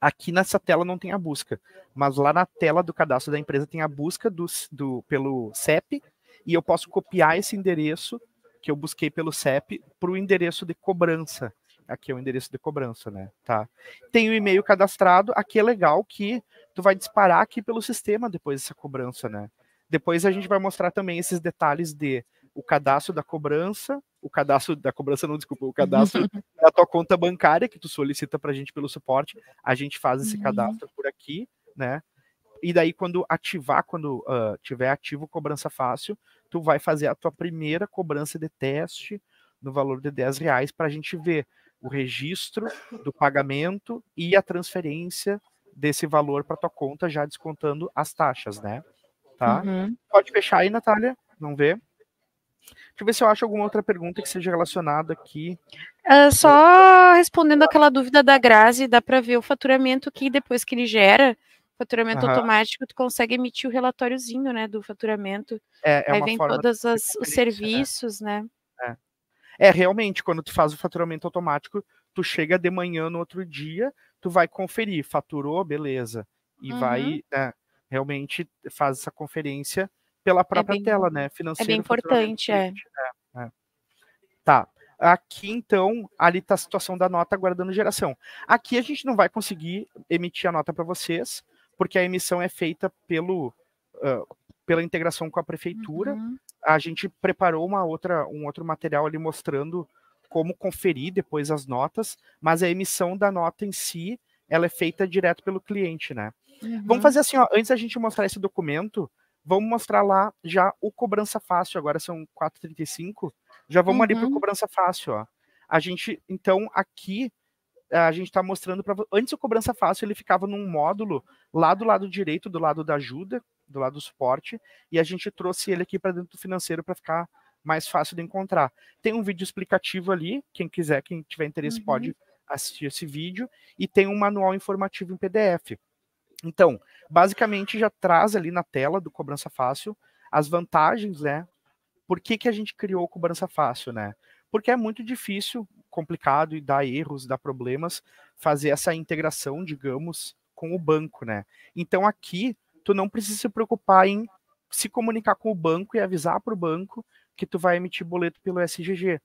Aqui nessa tela não tem a busca, mas lá na tela do cadastro da empresa tem a busca do, do pelo CEP e eu posso copiar esse endereço que eu busquei pelo CEP para o endereço de cobrança. Aqui é o endereço de cobrança, né? Tá. Tem o e-mail cadastrado. Aqui é legal que tu vai disparar aqui pelo sistema depois dessa cobrança, né? Depois a gente vai mostrar também esses detalhes de o cadastro da cobrança, o cadastro da cobrança, não, desculpa, o cadastro da tua conta bancária que tu solicita para a gente pelo suporte, a gente faz esse uhum. cadastro por aqui, né? E daí, quando ativar, quando uh, tiver ativo cobrança fácil, tu vai fazer a tua primeira cobrança de teste no valor de 10 reais para a gente ver o registro do pagamento e a transferência desse valor para tua conta, já descontando as taxas, né? Tá? Uhum. Pode fechar aí, Natália. Não vê? Deixa eu ver se eu acho alguma outra pergunta que seja relacionada aqui. É, só respondendo aquela dúvida da Grazi, dá para ver o faturamento que depois que ele gera, faturamento uhum. automático, tu consegue emitir o relatóriozinho, né, do faturamento. É, é Aí vem todos os né? serviços, né? né? É. é, realmente, quando tu faz o faturamento automático, tu chega de manhã no outro dia, tu vai conferir, faturou, beleza. E uhum. vai, né, realmente faz essa conferência pela é própria é bem, tela, né? É financeiro. É bem importante, é. é. Tá. Aqui, então, ali está a situação da nota aguardando geração. Aqui a gente não vai conseguir emitir a nota para vocês, porque a emissão é feita pelo, uh, pela integração com a prefeitura. Uhum. A gente preparou uma outra, um outro material ali mostrando como conferir depois as notas, mas a emissão da nota em si, ela é feita direto pelo cliente, né? Uhum. Vamos fazer assim, ó, antes da gente mostrar esse documento, Vamos mostrar lá já o cobrança fácil, agora são 4:35. Já vamos uhum. ali para cobrança fácil, ó. A gente, então, aqui eh, a gente está mostrando para antes o cobrança fácil ele ficava num módulo lá do lado direito, do lado da ajuda, do lado do suporte, e a gente trouxe ele aqui para dentro do financeiro para ficar mais fácil de encontrar. Tem um vídeo explicativo ali, quem quiser, quem tiver interesse uhum. pode assistir esse vídeo e tem um manual informativo em PDF. Então, basicamente já traz ali na tela do Cobrança Fácil as vantagens, né? Por que, que a gente criou o Cobrança Fácil, né? Porque é muito difícil, complicado e dá erros, dá problemas fazer essa integração, digamos, com o banco, né? Então aqui tu não precisa se preocupar em se comunicar com o banco e avisar para o banco que tu vai emitir boleto pelo SGG.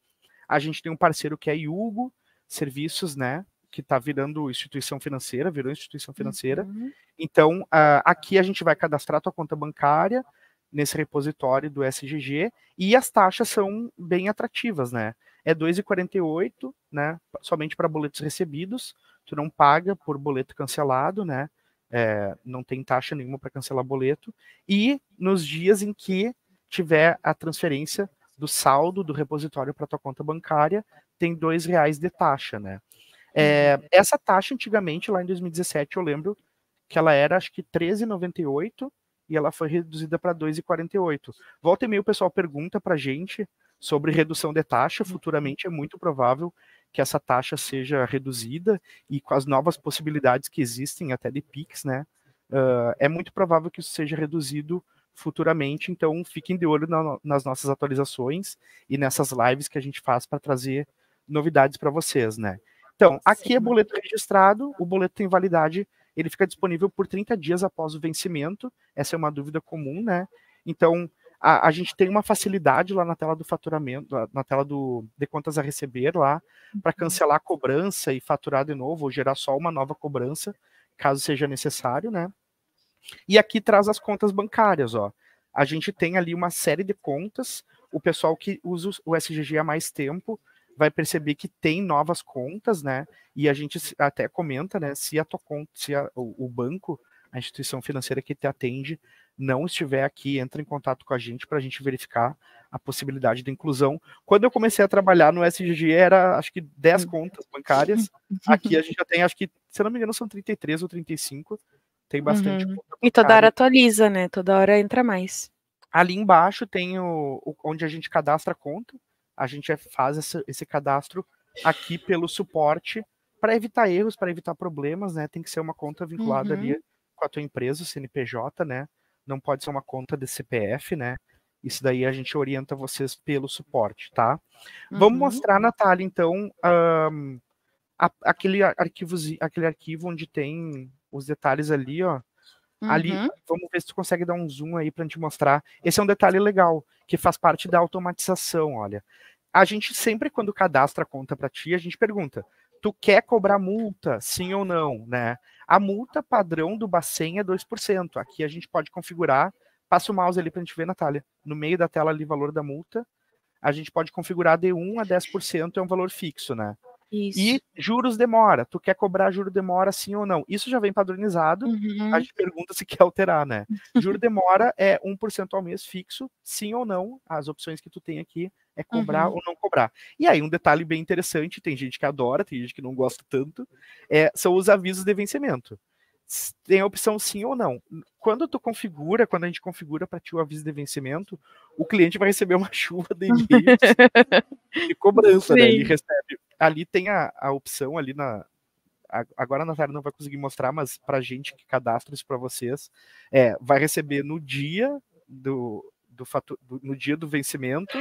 A gente tem um parceiro que é Hugo Serviços, né? que está virando instituição financeira, virou instituição financeira. Uhum. Então, uh, aqui a gente vai cadastrar tua conta bancária nesse repositório do SGG e as taxas são bem atrativas, né? É 2,48, né? Somente para boletos recebidos, tu não paga por boleto cancelado, né? É, não tem taxa nenhuma para cancelar boleto. E nos dias em que tiver a transferência do saldo do repositório para tua conta bancária, tem dois reais de taxa, né? É, uhum. essa taxa antigamente, lá em 2017, eu lembro que ela era acho que 13,98 e ela foi reduzida para 2,48. Volta e meia o pessoal pergunta para a gente sobre redução de taxa. Uhum. Futuramente é muito provável que essa taxa seja reduzida e com as novas possibilidades que existem até de PIX, né? Uh, é muito provável que isso seja reduzido futuramente, então fiquem de olho na, nas nossas atualizações e nessas lives que a gente faz para trazer novidades para vocês, né? Então, aqui é boleto registrado, o boleto tem validade, ele fica disponível por 30 dias após o vencimento. Essa é uma dúvida comum, né? Então, a, a, gente tem uma facilidade lá na tela do faturamento, na tela do de contas a receber lá, para uhum. cancelar a cobrança e faturar de novo, ou gerar só uma nova cobrança, caso seja necessário, né? E aqui traz as contas bancárias, ó. A gente tem ali uma série de contas, o pessoal que usa o SGG há mais tempo vai perceber que tem novas contas, né? E a gente até comenta, né? Se a tua conta, se a, o, o banco, a instituição financeira que te atende, não estiver aqui, entra em contato com a gente para a gente verificar a possibilidade da inclusão. Quando eu comecei a trabalhar no SGG, era acho que 10 hum. contas bancárias. Aqui a gente já tem, acho que, se não me engano, são 33 ou 35. Tem bastante uhum. E toda hora atualiza, né? Toda hora entra mais. Ali embaixo tem o, o onde a gente cadastra a conta a gente é, faz esse cadastro aqui pelo suporte para evitar erros, para evitar problemas, né? Tem que ser uma conta vinculada uhum. ali com a tua empresa, o CNPJ, né? Não pode ser uma conta de CPF, né? Isso daí a gente orienta vocês pelo suporte, tá? Uhum. Vamos mostrar, Natália, então, um, a, aquele, arquivo, aquele arquivo onde tem os detalhes ali, ó, Uhum. Ali, vamos ver se tu consegue dar um zoom aí para te mostrar. Esse é um detalhe legal, que faz parte da automatização, olha. A gente sempre, quando cadastra a conta para ti, a gente pergunta, tu quer cobrar multa, sim ou não, né? A multa padrão do Bacen é 2%. Aqui a gente pode configurar, passa o mouse ali para a gente ver, Natália, no meio da tela ali, valor da multa. A gente pode configurar de 1 a 10%, é um valor fixo, né? Isso. E juros demora. Tu quer cobrar juro demora sim ou não? Isso já vem padronizado. Uhum. A gente pergunta se quer alterar, né? Juro demora é 1% ao mês fixo, sim ou não. As opções que tu tem aqui é cobrar uhum. ou não cobrar. E aí, um detalhe bem interessante, tem gente que adora, tem gente que não gosta tanto, é, são os avisos de vencimento. Tem a opção sim ou não. Quando tu configura, quando a gente configura para ti o aviso de vencimento, o cliente vai receber uma chuva de e-mails de cobrança, sim. né? Ele recebe ali tem a, a opção ali na. A, agora a Natália não vai conseguir mostrar, mas para gente que cadastra isso para vocês, é, vai receber no dia do, do, fatu, do, no dia do vencimento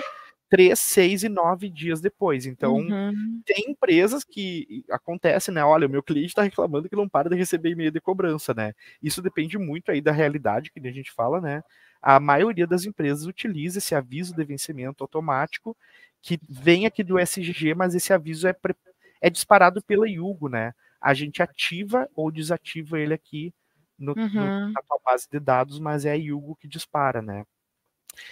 três, seis e nove dias depois. Então, uhum. tem empresas que acontece, né? Olha, o meu cliente está reclamando que não para de receber e-mail de cobrança, né? Isso depende muito aí da realidade que a gente fala, né? A maioria das empresas utiliza esse aviso de vencimento automático que vem aqui do SGG, mas esse aviso é, pre... é disparado pela Yugo, né? A gente ativa ou desativa ele aqui no, uhum. no, na tua base de dados, mas é a Yugo que dispara, né?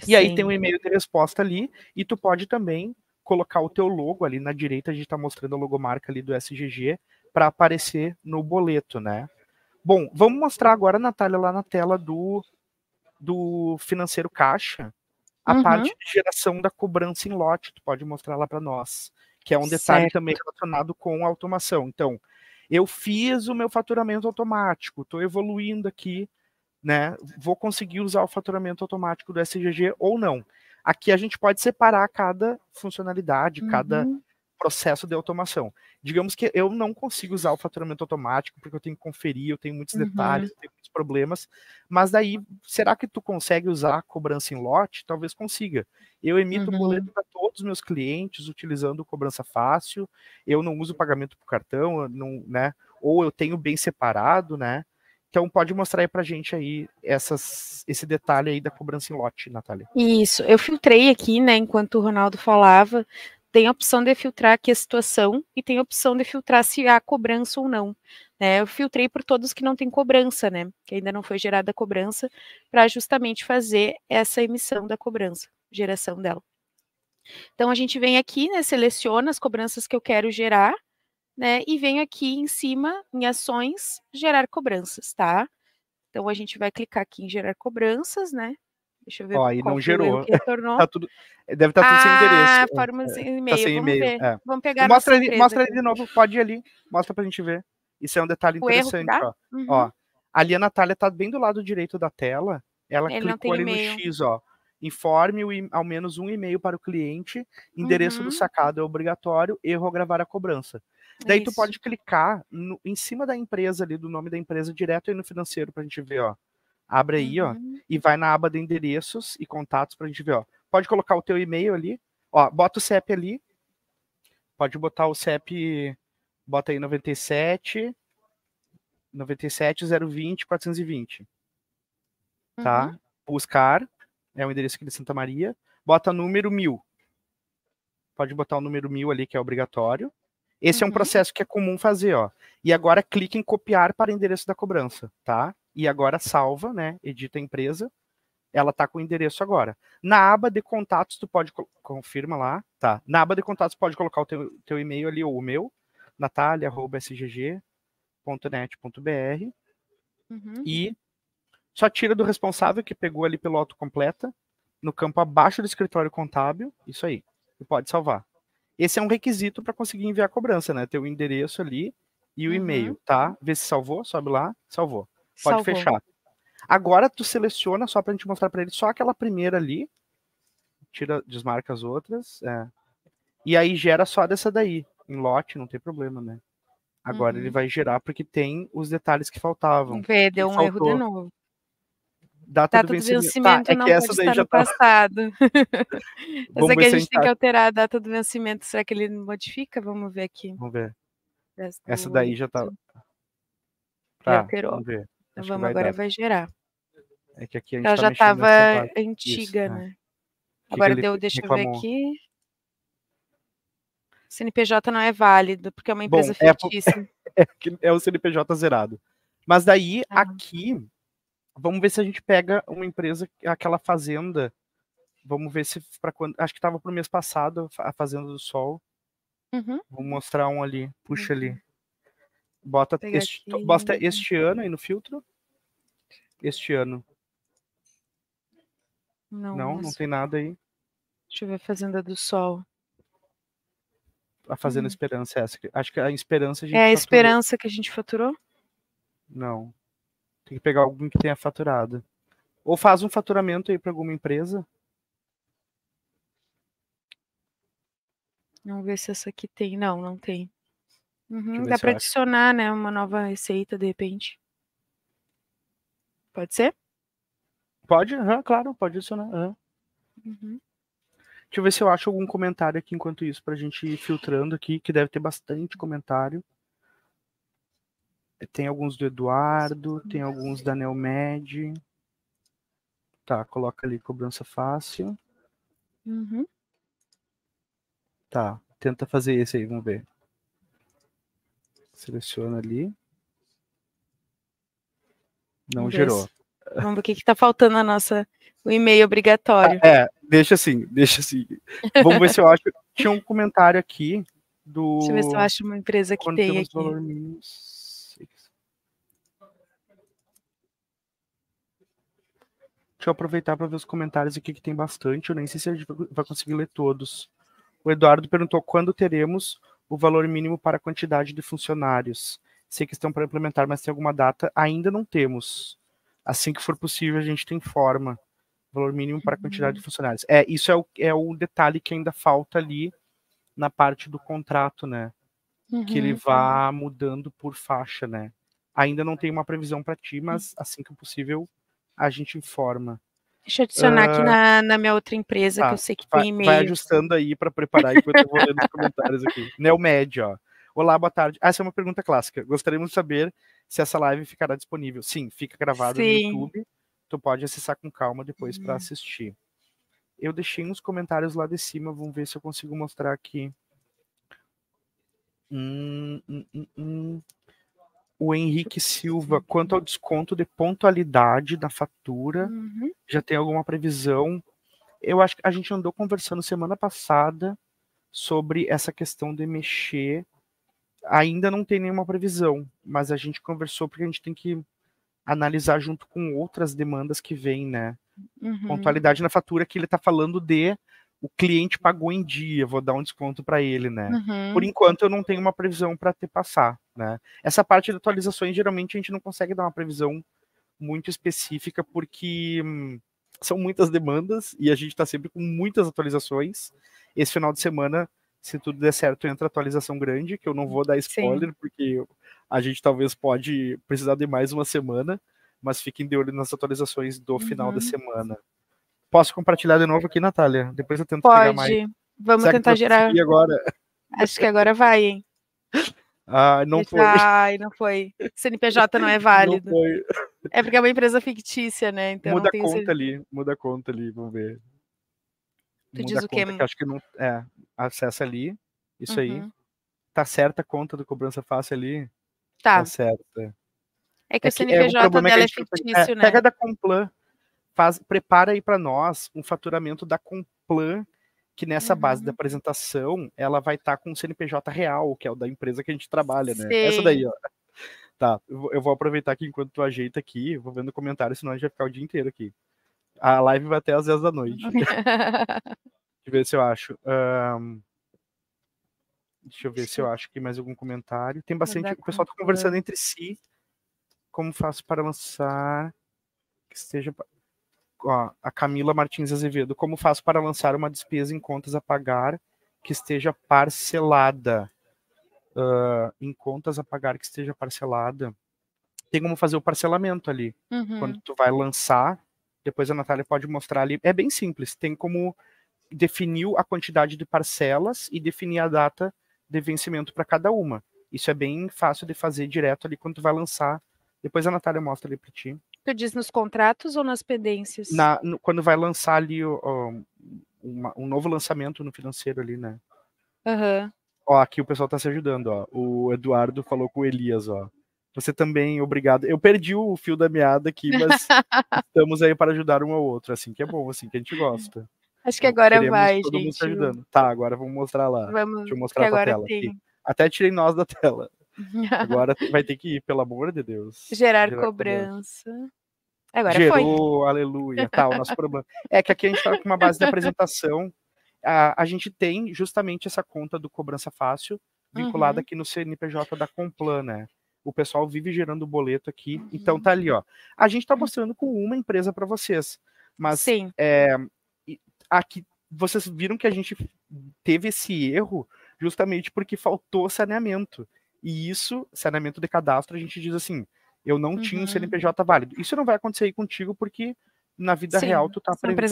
Sim. E aí tem um e-mail de resposta ali, e tu pode também colocar o teu logo ali na direita, a gente está mostrando a logomarca ali do SGG, para aparecer no boleto, né? Bom, vamos mostrar agora, Natália, lá na tela do, do financeiro caixa, a uhum. parte de geração da cobrança em lote, tu pode mostrar lá para nós, que é um detalhe certo. também relacionado com a automação. Então, eu fiz o meu faturamento automático, estou evoluindo aqui, né? Vou conseguir usar o faturamento automático do SGG ou não. Aqui a gente pode separar cada funcionalidade, uhum. cada processo de automação digamos que eu não consigo usar o faturamento automático, porque eu tenho que conferir, eu tenho muitos uhum. detalhes, eu tenho muitos problemas, mas daí, será que tu consegue usar a cobrança em lote? Talvez consiga. Eu emito uhum. boleto para todos os meus clientes utilizando cobrança fácil, eu não uso pagamento por cartão, não, né? Ou eu tenho bem separado, né? Então pode mostrar aí a gente aí essas, esse detalhe aí da cobrança em lote, Natália. Isso, eu filtrei aqui, né, enquanto o Ronaldo falava, tem a opção de filtrar aqui a situação e tem a opção de filtrar se há cobrança ou não. Né? Eu filtrei por todos que não tem cobrança, né? Que ainda não foi gerada a cobrança, para justamente fazer essa emissão da cobrança, geração dela. Então a gente vem aqui, né, seleciona as cobranças que eu quero gerar, né, e vem aqui em cima em ações gerar cobranças, tá? Então a gente vai clicar aqui em gerar cobranças, né? Deixa eu ver. Ó, aí não gerou. tá tudo, eh, deve estar tá tudo ah, sem endereço. Ah, formas é, tá e-mail. Tá sem vamos e-mail. É. Vamos pegar mostra ele, mostra ele de novo, pode ir ali. Mostra pra gente ver. Isso é um detalhe interessante. Ó. Uhum. ó. Ali a Natália tá bem do lado direito da tela. Ela ele clicou ali no X, ó. Informe o, ao menos um e-mail para o cliente. Endereço uhum. do sacado é obrigatório. Erro ao gravar a cobrança. Daí Isso. tu pode clicar no, em cima da empresa ali, do nome da empresa direto aí no financeiro pra gente ver, ó. Abre aí, uhum. ó, e vai na aba de endereços e contatos para a gente ver, ó. Pode colocar o teu e-mail ali, ó, bota o CEP ali. Pode botar o CEP, bota aí 97 97 020 420. Uhum. Tá? Buscar é o endereço aqui de Santa Maria. Bota número 1000. Pode botar o número 1000 ali que é obrigatório. Esse uhum. é um uhum. processo que é comum fazer, ó. E agora clique em copiar para endereço da cobrança, tá? e agora salva, né? Edita a empresa. Ela tá com o endereço agora. Na aba de contatos, tu pode. Confirma lá. Tá. Na aba de contatos, pode colocar o teu, teu e-mail ali, ou o meu, natalia.sgg.net.br. Uhum. E só tira do responsável que pegou ali pelo autocompleta, no campo abaixo do escritório contábil. Isso aí. E pode salvar. Esse é um requisito para conseguir enviar a cobrança, né? Teu endereço ali e o uhum. e-mail, tá? Vê se salvou, sobe lá, salvou. Pode Salvou. fechar. Agora tu seleciona só pra gente mostrar pra ele só aquela primeira ali. Tira, desmarca as outras. É. E aí gera só dessa daí. Em lote, não tem problema, né? Agora uhum. ele vai gerar porque tem os detalhes que faltavam. Vê, deu um erro de novo. Data, data do vencimento, vencimento tá, é não essa pode estar já no tá... passado. essa aqui a gente tem que tá alterar a data do vencimento. Será que ele modifica? Vamos ver aqui. Vamos ver. Essa, essa daí já tá. Tá, alterou. vamos ver. Vamos, vai agora dar. vai gerar. É que aqui a gente Ela tá já estava antiga, Isso, é. né? né? Agora deu, deixa reclamou. eu ver aqui. CNPJ não é válido, porque é uma empresa Bom, é fictícia. É, é, é, o CNPJ zerado. Mas daí, ah. aqui, vamos ver se a gente pega uma empresa, aquela fazenda. Vamos ver se para quando. Acho que estava para o mês passado, a Fazenda do Sol. Uhum. Vou mostrar um ali. Puxa uhum. ali. Bota este, bota né? este ano aí no filtro. Este ano. Não, não, não tem nada aí. Deixa eu ver a Fazenda do Sol. A Fazenda hum. Esperança, essa. Acho que a Esperança a gente É a faturou. Esperança que a gente faturou? Não. Tem que pegar algum que tenha faturado. Ou faz um faturamento aí para alguma empresa. Vamos ver se essa aqui tem. Não, não tem. Uhum, dá para adicionar, né, uma nova receita de repente. Pode ser? Pode, uhum, claro, pode adicionar. Uhum. Uhum. Deixa eu ver se eu acho algum comentário aqui enquanto isso, para a gente ir filtrando aqui, que deve ter bastante comentário. É, tem alguns do Eduardo, tem alguns da Neomed. Tá, coloca ali cobrança fácil. Uhum. Tá, tenta fazer esse aí, vamos ver. Seleciona ali. Não Deus. gerou. Vamos ver o que está faltando na nossa. O e-mail obrigatório. É, deixa assim, deixa assim. Vamos ver se eu acho. Tinha um comentário aqui do. Deixa eu ver se eu acho uma empresa que tem aqui. Deixa eu aproveitar para ver os comentários aqui que tem bastante. Eu nem sei se a gente vai conseguir ler todos. O Eduardo perguntou quando teremos o valor mínimo para a quantidade de funcionários. Sei que estão para implementar, mas tem alguma data? Ainda não temos. Assim que for possível, a gente tem forma. Valor mínimo para a quantidade de uhum. funcionários. É, isso é o, é o detalhe que ainda falta ali na parte do contrato, né? Uhum, que ele uhum, vá mudando por faixa, né? Ainda não tem uma previsão para ti, mas uhum. assim que possível a gente informa. Deixa eu adicionar uh, aqui ah, na, na, minha outra empresa, tá, que eu sei que tem e-mail. Vai ajustando aí para preparar enquanto eu vou ler nos comentários aqui. Neomed, ó. Olá, boa tarde. Ah, essa é uma pergunta clássica. Gostaríamos de saber se essa live ficará disponível. Sim, fica gravada no YouTube. Tu pode acessar com calma depois para uhum. assistir. Eu deixei uns comentários lá de cima, vamos ver se eu consigo mostrar aqui. Hum, hum, hum, hum o Henrique Silva, uhum. quanto ao desconto de pontualidade da fatura, uhum. já tem alguma previsão? Eu acho que a gente andou conversando semana passada sobre essa questão de mexer. Ainda não tem nenhuma previsão, mas a gente conversou porque a gente tem que analisar junto com outras demandas que vêm, né? Uhum. Pontualidade na fatura que ele está falando de o cliente pagou em dia, vou dar um desconto para ele, né? Uhum. Por enquanto eu não tenho uma previsão para ter passar, né? Essa parte de atualizações geralmente a gente não consegue dar uma previsão muito específica porque hum, são muitas demandas e a gente está sempre com muitas atualizações. Esse final de semana, se tudo der certo, entra atualização grande, que eu não vou dar spoiler Sim. porque a gente talvez pode precisar de mais uma semana, mas fiquem de olho nas atualizações do uhum. final da uhum. semana. Posso compartilhar de novo aqui, Natália? Depois eu tento Pode. pegar mais. Pode. Vamos Será tentar gerar. Agora? Acho que agora vai, hein? Ah, não foi. Ai, não foi. CNPJ não é válido. Não foi. É porque é uma empresa fictícia, né? Então muda a conta ali, muda a conta ali, vamos ver. Tu muda diz o quê? Que acho que não. É, acessa ali, isso uhum. aí. Tá certa a conta do Cobrança Fácil ali? Tá. Tá certa. É que é o CNPJ que, é, o dela é, é fictício, né? Pega da Complan faz, prepara aí para nós um faturamento da Complan, que nessa uhum. base da uhum. apresentação ela vai estar tá com o CNPJ real, que é o da empresa que a gente trabalha, né? Sim. Essa daí, ó. Tá, eu vou aproveitar que enquanto tu ajeita aqui, vou vendo o comentário, senão a gente vai ficar o dia inteiro aqui. A live vai até às 10 da noite. Deixa eu ver se eu acho. Um... Deixa eu ver se eu acho que mais algum comentário. Tem bastante. O pessoal tá conversando entre si. Como faço para lançar? Que esteja a Camila Martins Azevedo, como faço para lançar uma despesa em contas a pagar que esteja parcelada? Uh, em contas a pagar que esteja parcelada. Tem como fazer o parcelamento ali. Uhum. Quando tu vai lançar, depois a Natália pode mostrar ali. É bem simples, tem como definir a quantidade de parcelas e definir a data de vencimento para cada uma. Isso é bem fácil de fazer direto ali quando tu vai lançar. Depois a Natália mostra ali para ti. Tu diz nos contratos ou nas pendências? Na, no, quando vai lançar ali o, o, uma, um novo lançamento no financeiro ali, né? Uhum. Ó, aqui o pessoal tá se ajudando, ó. O Eduardo falou com o Elias, ó. Você também, obrigado. Eu perdi o fio da meada aqui, mas estamos aí para ajudar um ao outro, assim que é bom, assim que a gente gosta. Acho que então, agora Queremos vai, todo gente. Mundo se ajudando. Tá, agora vamos mostrar lá. Vamos, Deixa eu mostrar a tela. Até tirei nós da tela. Agora vai ter que ir, pelo amor de Deus. Gerar, Gerar cobrança. cobrança. Agora Gerou, foi. aleluia, tal, tá, nosso problema. É que aqui a gente está com uma base de apresentação. A, a gente tem justamente essa conta do Cobrança Fácil, vinculada uhum. aqui no CNPJ da Complan, né? O pessoal vive gerando boleto aqui. Uhum. Então tá ali, ó. A gente está mostrando com uma empresa para vocês. Mas Sim. É, aqui vocês viram que a gente teve esse erro justamente porque faltou saneamento. E isso, saneamento de cadastro, a gente diz assim, eu não uhum. tinha um uhum. CNPJ válido. Isso não vai acontecer aí contigo porque na vida Sim, real tu tá aprendendo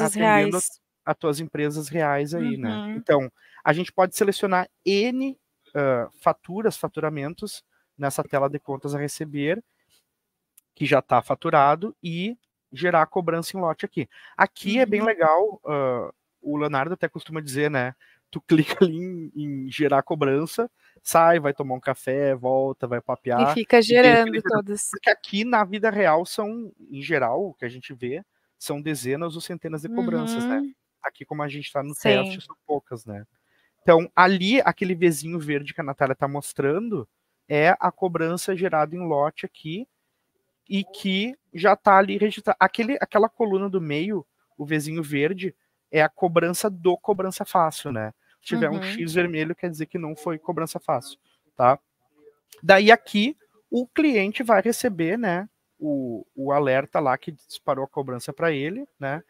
as tuas empresas reais aí, né? uhum. né? Então, a gente pode selecionar N uh, faturas, faturamentos nessa tela de contas a receber, que já está faturado, e gerar cobrança em lote aqui. Aqui uhum. é bem uhum. legal, uh, o Leonardo até costuma dizer, né? tu clica ali em, em gerar cobrança, sai, vai tomar um café, volta, vai papear. E fica gerando e todas. Porque aqui na vida real são, em geral, o que a gente vê, são dezenas ou centenas de cobranças, né? uhum. né? Aqui, como a gente está no Sim. teste, são poucas, né? Então, ali, aquele vizinho verde que a Natália está mostrando é a cobrança gerada em lote aqui e que já está ali registrada. Aquele, aquela coluna do meio, o vizinho verde, é a cobrança do cobrança fácil, né? tiver uhum. um X vermelho, quer dizer que não foi cobrança fácil, tá? Daí aqui, o cliente vai receber, né, o, o alerta lá que disparou a cobrança para ele, né?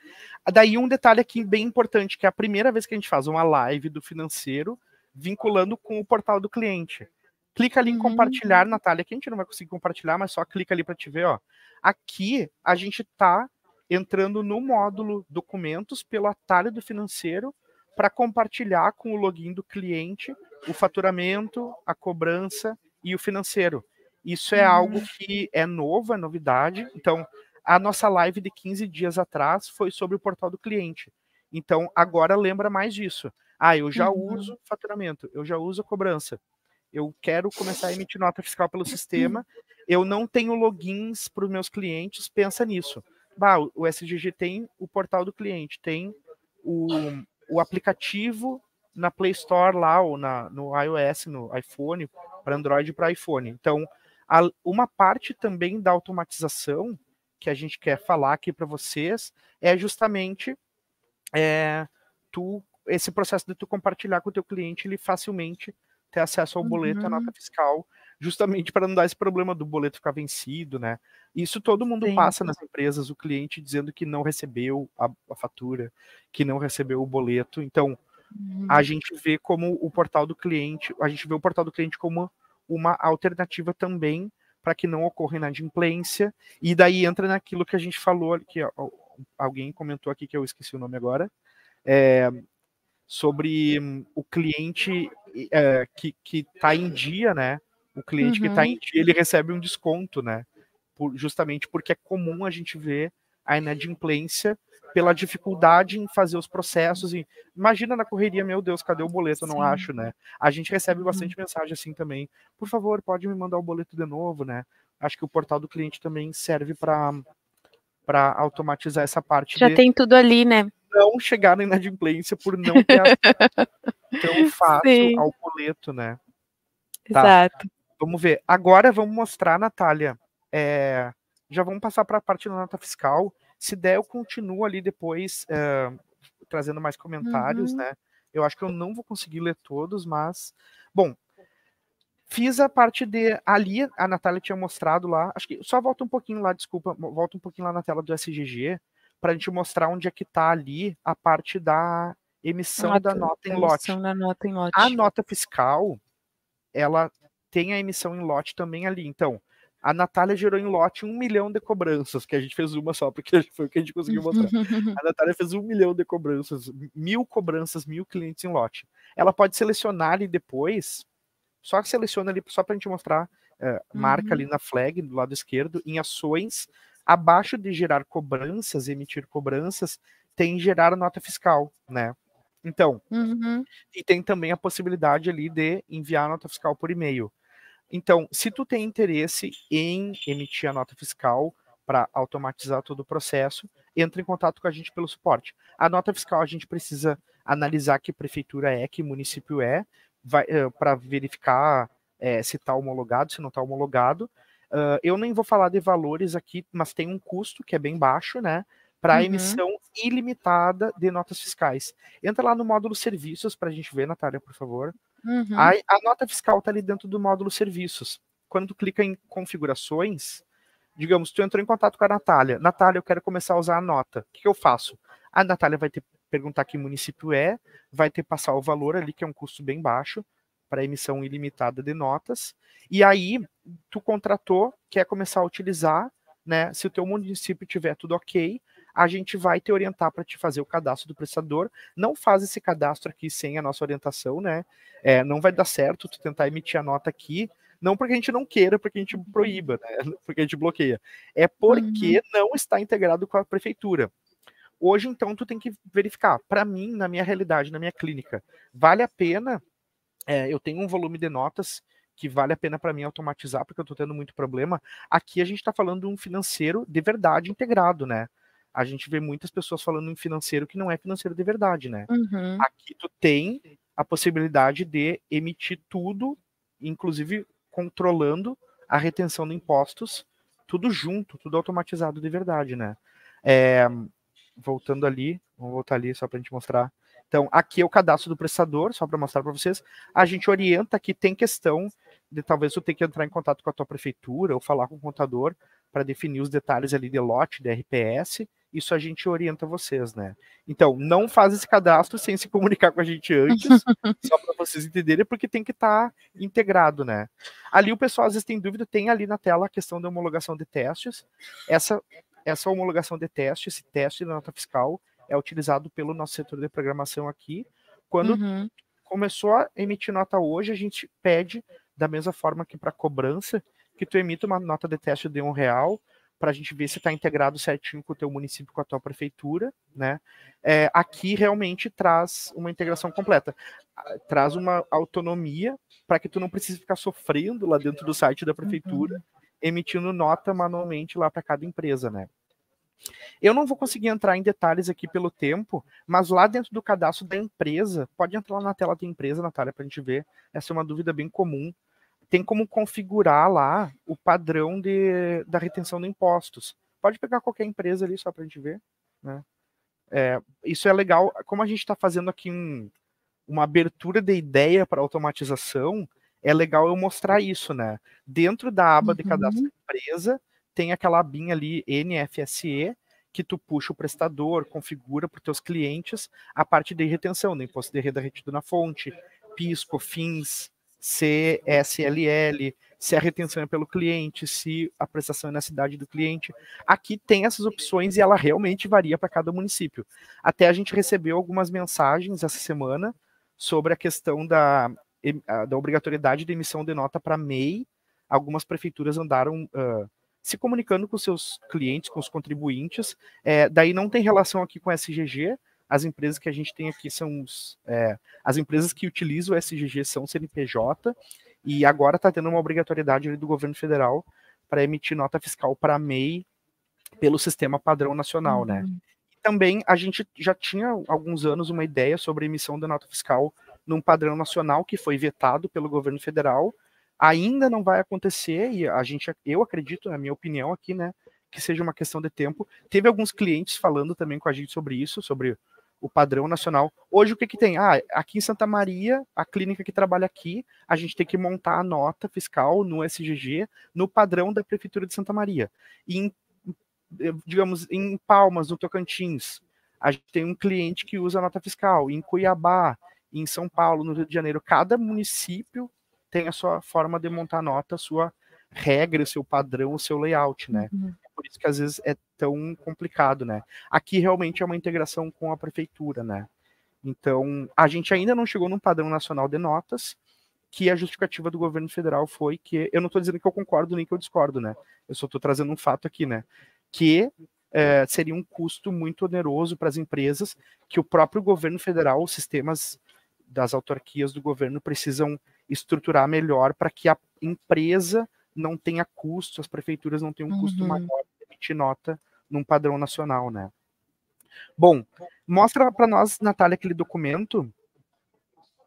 Daí um detalhe aqui bem importante, que é a primeira vez que a gente faz uma live do financeiro vinculando com o portal do cliente. Clica ali em uhum. compartilhar, Natália, que a gente não vai conseguir compartilhar, mas só clica ali para te ver, ó. Aqui a gente tá entrando no módulo documentos pelo atalho do financeiro para compartilhar com o login do cliente o faturamento, a cobrança e o financeiro. Isso é algo uhum. que é novo, é novidade. Então, a nossa live de 15 dias atrás foi sobre o portal do cliente. Então, agora lembra mais disso. Ah, eu já uhum. uso faturamento, eu já uso cobrança. Eu quero começar a emitir nota fiscal pelo sistema. Eu não tenho logins para os meus clientes, pensa nisso. Bah, o SGG tem o portal do cliente, tem o, o aplicativo na Play Store lá, ou na, no iOS, no iPhone, para Android e para iPhone. Então, a, uma parte também da automatização que a gente quer falar aqui para vocês é justamente é, tu, esse processo de tu compartilhar com o teu cliente, ele facilmente ter acesso ao boleto, à uhum. nota fiscal justamente para não dar esse problema do boleto ficar vencido, né? Isso todo mundo Sim. passa nas empresas, o cliente dizendo que não recebeu a, a fatura, que não recebeu o boleto. Então, uhum. a gente vê como o portal do cliente, a gente vê o portal do cliente como uma alternativa também para que não ocorra inadimplência, e daí entra naquilo que a gente falou, que alguém comentou aqui que eu esqueci o nome agora, é, sobre o cliente é, que está em dia, né? o cliente tá uhum. que está em ti, ele recebe um desconto, né? Por, justamente porque é comum a gente ver a inadimplência pela dificuldade em fazer os processos. imagina na correria, meu Deus, cadê o boleto? Eu não acho, né? A gente recebe uhum. bastante uhum. mensagem assim também. Por favor, pode me mandar o boleto de novo, né? Acho que o portal do cliente também serve para para automatizar essa parte. Já de... tem tudo ali, né? Não chegar na inadimplência por não ter tão fácil Sim. ao boleto, né? Tá. Exato. Vamos ver. Agora vamos mostrar, Natália. É, já vamos passar para a parte da nota fiscal. Se der, eu continuo ali depois é, trazendo mais comentários, uhum. né? Eu acho que eu não vou conseguir ler todos, mas. Bom, fiz a parte de. Ali, a Natália tinha mostrado lá. Acho que só volta um pouquinho lá, desculpa, volta um pouquinho lá na tela do SGG, para a gente mostrar onde é que está ali a parte da emissão nota, da nota em Emissão da nota em lote. A nota fiscal, ela tem a emissão em lote também ali. Então, a Natália gerou em lote um milhão de cobranças, que a gente fez uma só, porque foi o que a gente conseguiu mostrar. Uhum. a Natália fez um milhão de cobranças, mil cobranças, mil clientes em lote. Ela pode selecionar ali depois, só seleciona ali, só para a gente mostrar, é, uhum. marca ali na flag do lado esquerdo, em ações, abaixo de gerar cobranças, emitir cobranças, tem gerar nota fiscal, né? Então, uhum. e tem também a possibilidade ali de enviar nota fiscal por e-mail. Então, se tu tem interesse em emitir a nota fiscal para automatizar todo o processo, entra em contato com a gente pelo suporte. A nota fiscal a gente precisa analisar que prefeitura é, que município é, eh, para verificar é, se está homologado, se não está homologado. Uh, eu nem vou falar de valores aqui, mas tem um custo que é bem baixo, né? Para uhum. emissão ilimitada de notas fiscais. Entra lá no módulo serviços para a gente ver, Natália, por favor. Uhum. A, a nota fiscal está ali dentro do módulo serviços. Quando tu clica em configurações, digamos, tu entrou em contato com a Natália. Natália, eu quero começar a usar a nota. O que, que eu faço? A Natália vai te perguntar que município é, vai ter passar o valor ali, que é um custo bem baixo, para emissão ilimitada de notas. E aí, tu contratou, quer começar a utilizar, né? Se o teu município tiver tudo ok, a gente vai te orientar para te fazer o cadastro do prestador. Não faz esse cadastro aqui sem a nossa orientação, né? É, não vai dar certo tu tentar emitir a nota aqui, não porque a gente não queira, porque a gente uhum. proíba, né? porque a gente bloqueia. É porque uhum. não está integrado com a prefeitura. Hoje, então, tu tem que verificar. Para mim, na minha realidade, na minha clínica, vale a pena. É, eu tenho um volume de notas que vale a pena para mim automatizar, porque eu estou tendo muito problema. Aqui a gente está falando de um financeiro de verdade integrado, né? a gente vê muitas pessoas falando em financeiro que não é financeiro de verdade, né? Uhum. Aqui tu tem a possibilidade de emitir tudo, inclusive controlando a retenção de impostos, tudo junto, tudo automatizado de verdade, né? É, voltando ali, vamos voltar ali só para a gente mostrar. Então, aqui é o cadastro do prestador, só para mostrar para vocês. A gente orienta que tem questão de talvez tu ter que entrar em contato com a tua prefeitura ou falar com o contador para definir os detalhes ali de lote, de RPS isso a gente orienta vocês, né? Então, não faz esse cadastro sem se comunicar com a gente antes, só para vocês entenderem, porque tem que estar tá integrado, né? Ali o pessoal às vezes tem dúvida, tem ali na tela a questão da homologação de testes. Essa, essa homologação de teste, esse teste da nota fiscal, é utilizado pelo nosso setor de programação aqui. Quando uhum. começou a emitir nota hoje, a gente pede, da mesma forma que para cobrança, que tu emita uma nota de teste de um real, para a gente ver se está integrado certinho com o teu município, com a tua prefeitura, né? É, aqui realmente traz uma integração completa, traz uma autonomia para que tu não precise ficar sofrendo lá dentro do site da prefeitura, uhum. emitindo nota manualmente lá para cada empresa, né? Eu não vou conseguir entrar em detalhes aqui pelo tempo, mas lá dentro do cadastro da empresa, pode entrar lá na tela da empresa, Natália, para a gente ver. Essa é uma dúvida bem comum tem como configurar lá o padrão de, da retenção de impostos. Pode pegar qualquer empresa ali só para a gente ver. Né? É, isso é legal. Como a gente está fazendo aqui um, uma abertura de ideia para automatização, é legal eu mostrar isso, né? Dentro da aba uhum. de cadastro da empresa, tem aquela abinha ali, NFSE, que tu puxa o prestador, configura para os teus clientes a parte de retenção, do né? imposto de renda retido na fonte, PIS, COFINS, se SLL, é se a retenção é pelo cliente, se a prestação é na cidade do cliente. Aqui tem essas opções e ela realmente varia para cada município. Até a gente recebeu algumas mensagens essa semana sobre a questão da, da obrigatoriedade de emissão de nota para MEI. Algumas prefeituras andaram uh, se comunicando com seus clientes, com os contribuintes. É, daí não tem relação aqui com a SGG, as empresas que a gente tem aqui são é, as empresas que utilizam o SGG são CNPJ e agora está tendo uma obrigatoriedade do governo federal para emitir nota fiscal para MEI pelo sistema padrão nacional, né? uhum. né? Também a gente já tinha há alguns anos uma ideia sobre a emissão da nota fiscal num padrão nacional que foi vetado pelo governo federal. Ainda não vai acontecer e a gente, eu acredito, na minha opinião aqui, né, que seja uma questão de tempo. Teve alguns clientes falando também com a gente sobre isso, sobre o padrão nacional. Hoje o que, que tem? Ah, aqui em Santa Maria, a clínica que trabalha aqui, a gente tem que montar a nota fiscal no SGG, no padrão da Prefeitura de Santa Maria. E, em, digamos, em Palmas, no Tocantins, a gente tem um cliente que usa a nota fiscal. Em Cuiabá, em São Paulo, no Rio de Janeiro, cada município tem a sua forma de montar a nota, a sua regra, o seu padrão, o seu layout, né? Uhum por isso que às vezes é tão complicado, né? Aqui realmente é uma integração com a prefeitura, né? Então, a gente ainda não chegou num padrão nacional de notas, que a justificativa do governo federal foi que. Eu não estou dizendo que eu concordo nem que eu discordo, né? Eu só estou trazendo um fato aqui, né? Que é, seria um custo muito oneroso para as empresas, que o próprio governo federal, os sistemas das autarquias do governo precisam estruturar melhor para que a empresa não tenha custo, as prefeituras não tenham um custo uhum. maior nota num padrão nacional, né? Bom, mostra para nós, Natália, aquele documento.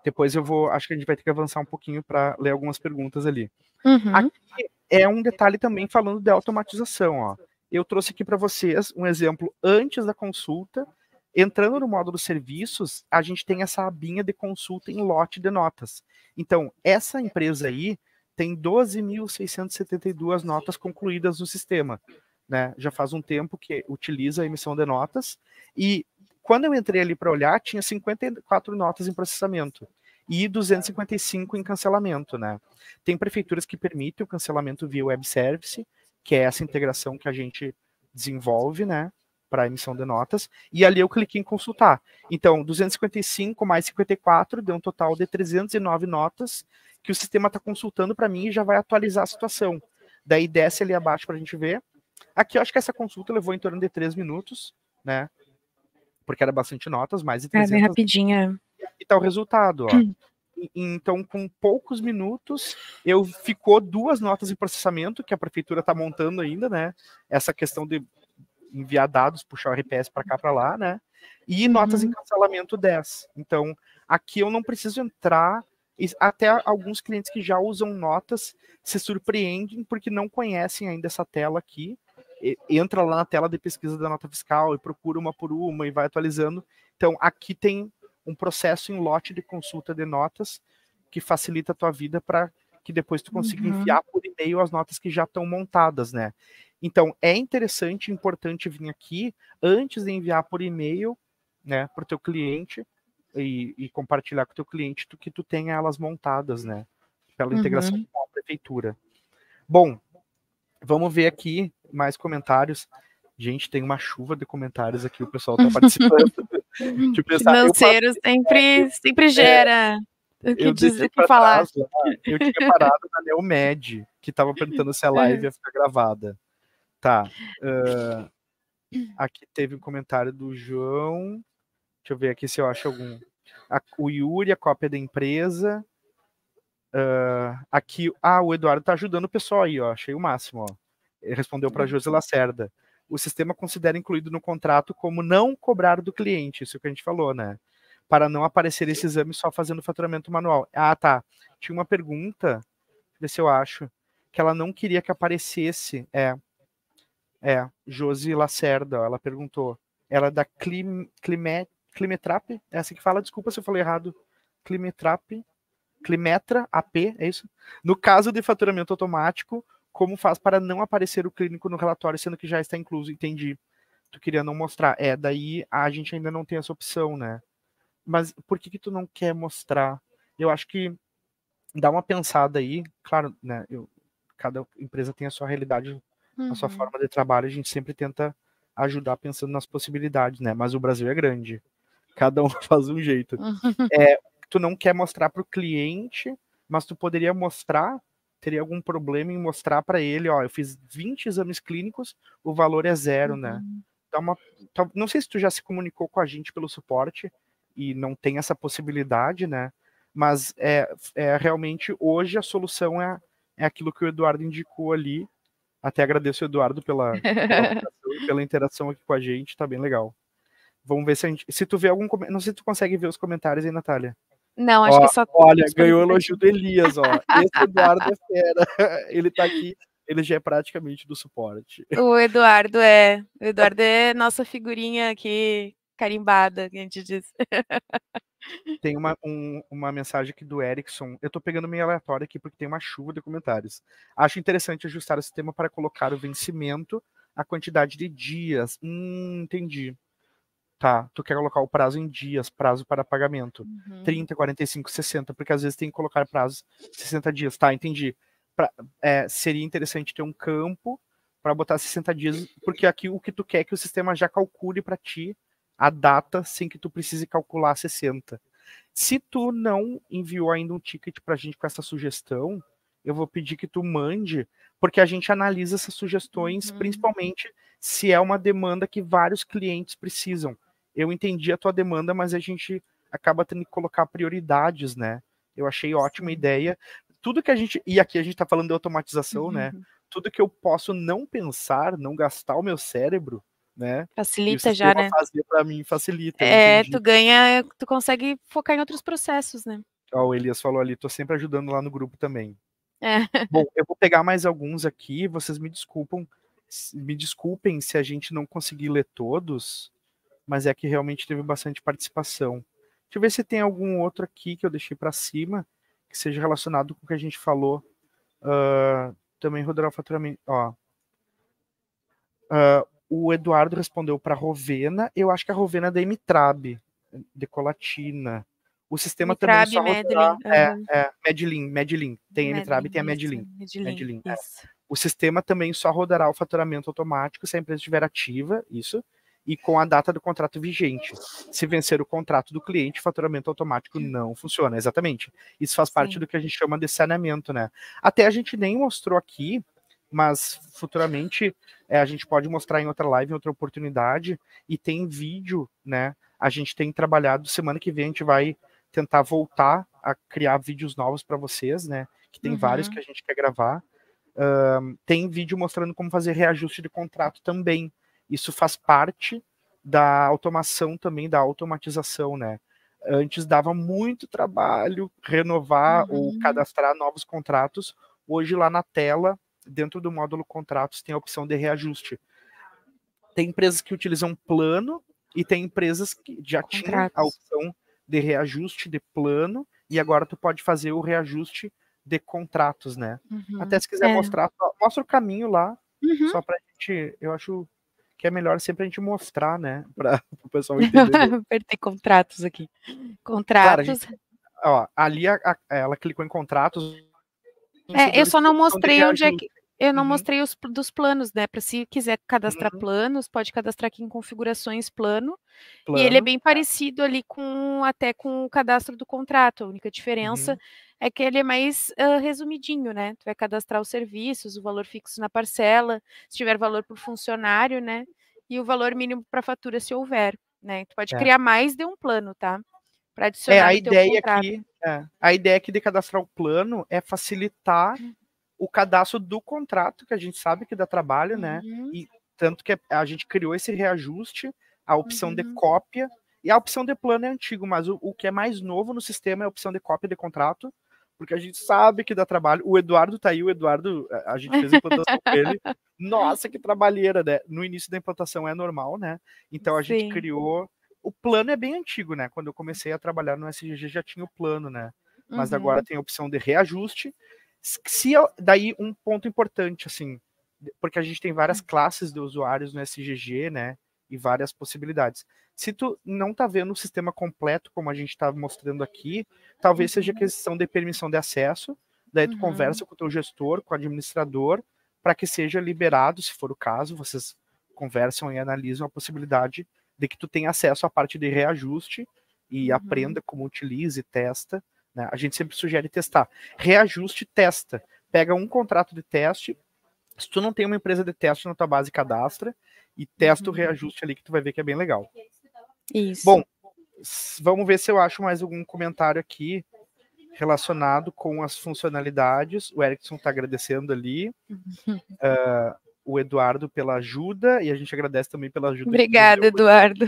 Depois eu vou, acho que a gente vai ter que avançar um pouquinho para ler algumas perguntas ali. Uhum. Aqui é um detalhe também falando de automatização, ó. Eu trouxe aqui para vocês um exemplo antes da consulta. Entrando no módulo serviços, a gente tem essa abinha de consulta em lote de notas. Então, essa empresa aí tem 12.672 notas concluídas no sistema né? Já faz um tempo que utiliza a emissão de notas e quando eu entrei ali para olhar, tinha 54 notas em processamento e 255 em cancelamento, né? Tem prefeituras que permitem o cancelamento via web service, que é essa integração que a gente desenvolve, né? Para emissão de notas, e ali eu cliquei em consultar. Então, 255 mais 54 deu um total de 309 notas que o sistema está consultando para mim e já vai atualizar a situação. Daí desce ali abaixo para a gente ver Aqui eu acho que essa consulta levou em torno de três minutos, né? Porque era bastante notas, mais de 300. É, bem rapidinha. É. E tá o resultado, ó. Hum. Então, com poucos minutos, eu ficou duas notas em processamento que a prefeitura está montando ainda, né? Essa questão de enviar dados, puxar o RPS para cá, para lá, né? E uhum. notas uhum. em cancelamento 10. Então, aqui eu não preciso entrar. Até alguns clientes que já usam notas se surpreendem porque não conhecem ainda essa tela aqui entra lá na tela de pesquisa da nota fiscal e procura uma por uma e vai atualizando. Então, aqui tem um processo em lote de consulta de notas que facilita a tua vida para que depois tu consiga uhum. enviar por e-mail as notas que já estão montadas, né? Então, é interessante e importante vir aqui antes de enviar por e-mail, né, para o teu cliente e, e, compartilhar com o teu cliente tu, que tu tenha elas montadas, né? Pela integração uhum. com a prefeitura. Bom, Vamos ver aqui mais comentários. Gente, tem uma chuva de comentários aqui, o pessoal está participando. Financeiro tipo, sempre, sempre é. gera é, o que, dizer, que falar. Trás, né? eu tinha parado na Neomed, que estava perguntando se a é. live ia ficar gravada. Tá. Uh, aqui teve um comentário do João. Deixa eu ver aqui se eu acho algum. A, o Yuri, a cópia da empresa. Uh, aqui, ah, o Eduardo está ajudando o pessoal aí, ó, achei o máximo, ó. Ele respondeu para José Lacerda. O sistema considera incluído no contrato como não cobrar do cliente, isso é que a gente falou, né? Para não aparecer esse exame só fazendo faturamento manual. Ah, tá. Tinha uma pergunta, ver se eu acho, que ela não queria que aparecesse. É, é, Josi Lacerda, ó, ela perguntou. Ela é da Clim, Clime, Climetrap, é assim que fala, desculpa se eu falei errado. Climetrap, Climetra AP, é isso? No caso de faturamento automático, como faz para não aparecer o clínico no relatório, sendo que já está incluso? Entendi. Tu queria não mostrar. É, daí a gente ainda não tem essa opção, né? Mas por que, que tu não quer mostrar? Eu acho que dá uma pensada aí, claro, né? Eu, cada empresa tem a sua realidade, uhum. a sua uhum. forma de trabalho, a gente sempre tenta ajudar pensando nas possibilidades, né? Mas o Brasil é grande. Cada um faz um jeito. Uhum. É, tu não quer mostrar para o cliente, mas tu poderia mostrar, teria algum problema em mostrar para ele, ó, eu fiz 20 exames clínicos, o valor é zero, né? uhum. né? Então, Dá uma, então, não sei se tu já se comunicou com a gente pelo suporte e não tem essa possibilidade, né? Mas é, é realmente hoje a solução é, é aquilo que o Eduardo indicou ali. Até agradeço o Eduardo pela, pela, pela interação aqui com a gente, tá bem legal. Vamos ver se a gente. Se tu vê algum. Não sei se tu consegue ver os comentários aí, Natália. Não, acho ó, que só. Olha, ganhou o elogio do Elias, ó. Esse Eduardo é fera. Ele tá aqui, ele já é praticamente do suporte. O Eduardo é. O Eduardo é nossa figurinha aqui carimbada, que a gente diz. Tem uma, um, uma mensagem aqui do Erickson. Eu tô pegando meio aleatório aqui porque tem uma chuva de comentários. Acho interessante ajustar o sistema para colocar o vencimento, a quantidade de dias. Hum, entendi tá? Tu quer colocar o prazo em dias, prazo para pagamento. Uhum. 30, 45, 60, porque às vezes tem que colocar prazo 60 dias, tá? Entendi. Pra, é, seria interessante ter um campo para botar 60 dias, porque aqui o que tu quer é que o sistema já calcule para ti a data sem que tu precise calcular 60. Se tu não enviou ainda um ticket para a gente com essa sugestão, eu vou pedir que tu mande, porque a gente analisa essas sugestões, uhum. principalmente se é uma demanda que vários clientes precisam eu entendi a tua demanda, mas a gente acaba tendo que colocar prioridades, né? Eu achei ótima ideia. Tudo que a gente. E aqui a gente está falando de automatização, né? uhum. né? Tudo que eu posso não pensar, não gastar o meu cérebro, né? Facilita já, né? Fazer para mim facilita. É, tu ganha, tu consegue focar em outros processos, né? Ó, o Elias falou ali, tô sempre ajudando lá no grupo também. É. Bom, eu vou pegar mais alguns aqui, vocês me desculpam, me desculpem se a gente não conseguir ler todos, mas é que realmente teve bastante participação. Deixa eu ver se tem algum outro aqui que eu deixei para cima, que seja relacionado com o que a gente falou. Uh, também rodar o faturamento. Ó. Uh, o Eduardo respondeu para Rovena, eu acho que a Rovena é da Mitrab, Decolatina. O sistema Mitrab, também é só Medlin, é, é, Medlin, Medlin. Tem a Mitrab e tem a Medlin. Medlin, Medlin, Medlin é. O sistema também só rodará o faturamento automático se a empresa estiver ativa, isso, e com a data do contrato vigente. Se vencer o contrato do cliente, faturamento automático não funciona, exatamente. Isso faz parte do que a gente chama de saneamento, né? Até a gente nem mostrou aqui, mas futuramente é, a gente pode mostrar em outra live, em outra oportunidade, e tem vídeo, né? A gente tem trabalhado, semana que vem a gente vai tentar voltar a criar vídeos novos para vocês, né? Que tem uhum. vários que a gente quer gravar. tem vídeo mostrando como fazer reajuste de contrato também. Isso faz parte da automação também, da automatização, né? Antes dava muito trabalho renovar uhum. ou cadastrar novos contratos. Hoje, lá na tela, dentro do módulo contratos, tem a opção de reajuste. Tem empresas que utilizam plano e tem empresas que já tinham a opção de reajuste de plano e agora tu pode fazer o reajuste de contratos, né? Uhum. Até se quiser é. mostrar, mostra o caminho lá, uhum. só pra gente, eu acho que é melhor sempre a gente mostrar, né? Para o pessoal entender. Perder contratos aqui. Contratos. Cara, gente, ó, ali a, a, ela clicou em contratos. É, eu só não mostrei onde é que. Eu não uhum. mostrei os dos planos, né? Para se quiser cadastrar uhum. planos, pode cadastrar aqui em configurações plano, plano. E ele é bem parecido ali com até com o cadastro do contrato. A única diferença uhum é que ele é mais uh, resumidinho, né? Tu vai cadastrar os serviços, o valor fixo na parcela, se tiver valor por funcionário, né? E o valor mínimo para fatura, se houver, né? Tu pode é. criar mais de um plano, tá? Para é, adicionar é, a ideia aqui, é, A ideia aqui de cadastrar o plano é facilitar uhum. o cadastro do contrato, que a gente sabe que dá trabalho, né? Uhum. E tanto que a gente criou esse reajuste, a opção uhum. de cópia, e a opção de plano é antigo, mas o, o que é mais novo no sistema é a opção de cópia de contrato, porque a gente sabe que dá trabalho. O Eduardo tá aí, o Eduardo, a gente fez a implantação dele. Nossa, que trabalheira, né? No início da implantação é normal, né? Então a Sim. gente criou. O plano é bem antigo, né? Quando eu comecei a trabalhar no SGG já tinha o plano, né? Mas uhum. agora tem a opção de reajuste. Se eu... daí um ponto importante, assim, porque a gente tem várias hum. classes de usuários no SGG, né? e várias possibilidades. Se tu não tá vendo o sistema completo, como a gente está mostrando aqui, talvez seja uhum. questão de permissão de acesso, daí tu uhum. conversa com o teu gestor, com o administrador, para que seja liberado, se for o caso, vocês conversam e analisam a possibilidade de que tu tenha acesso à parte de reajuste e uhum. aprenda como utiliza e testa. Né? A gente sempre sugere testar. Reajuste, testa. Pega um contrato de teste. Se tu não tem uma empresa de teste na tua base cadastra, e testa o uhum. reajuste ali que tu vai ver que é bem legal. Isso. Bom, vamos ver se eu acho mais algum comentário aqui relacionado com as funcionalidades. O Erickson está agradecendo ali. Uh, o Eduardo pela ajuda e a gente agradece também pela ajuda. Obrigada, Eduardo.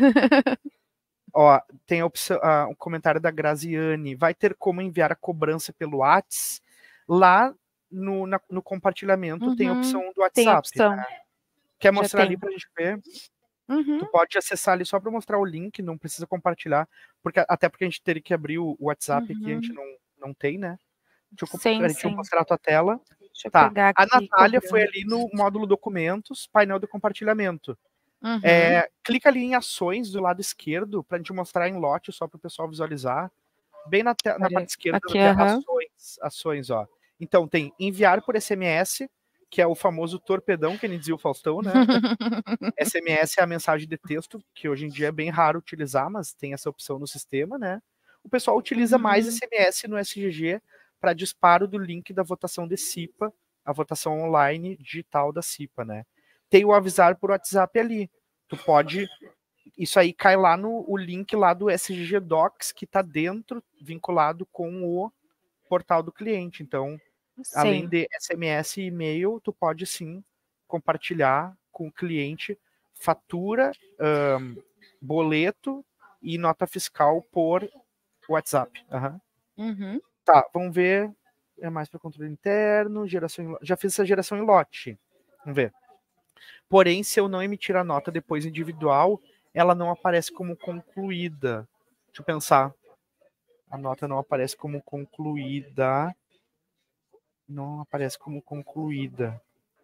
Ó, tem a opção, uh, um comentário da Graziane. Vai ter como enviar a cobrança pelo Whats? Lá no, na, no compartilhamento uhum, tem a opção do WhatsApp. Tem opção. Né? Quer mostrar ali pra gente ver? Uhum. Tu pode acessar ali só para mostrar o link, não precisa compartilhar, porque até porque a gente teria que abrir o WhatsApp uhum. aqui, a gente uhum. não, não tem, né? Deixa eu, sim, deixa eu mostrar tá, a tua tela. Deixa tá. a Natália foi ali no módulo documentos, painel de compartilhamento. É, uhum. É, clica ali em ações do lado esquerdo para a gente mostrar em lote só para o pessoal visualizar. Bem na, te- na parte esquerda, Aqui, uhum. ações, ações, ó. Então tem enviar por SMS, que é o famoso torpedão, que ele dizia o Faustão, né? SMS é a mensagem de texto, que hoje em dia é bem raro utilizar, mas tem essa opção no sistema, né? O pessoal utiliza mais SMS uhum. no SGG para disparo do link da votação de CIPA, a votação online digital da CIPA, né? Tem o avisar por WhatsApp ali. Tu pode. Isso aí cai lá no o link lá do SGG Docs, que está dentro, vinculado com o portal do cliente. Então, Sim. Além de SMS e e-mail, tu pode sim compartilhar com o cliente fatura, um, boleto e nota fiscal por WhatsApp. Uhum. Uhum. Tá, vamos ver. É mais para controle interno, geração em... já fiz essa geração em lote. Vamos ver. Porém, se eu não emitir a nota depois individual, ela não aparece como concluída. Deixa eu pensar. A nota não aparece como concluída não aparece como concluída.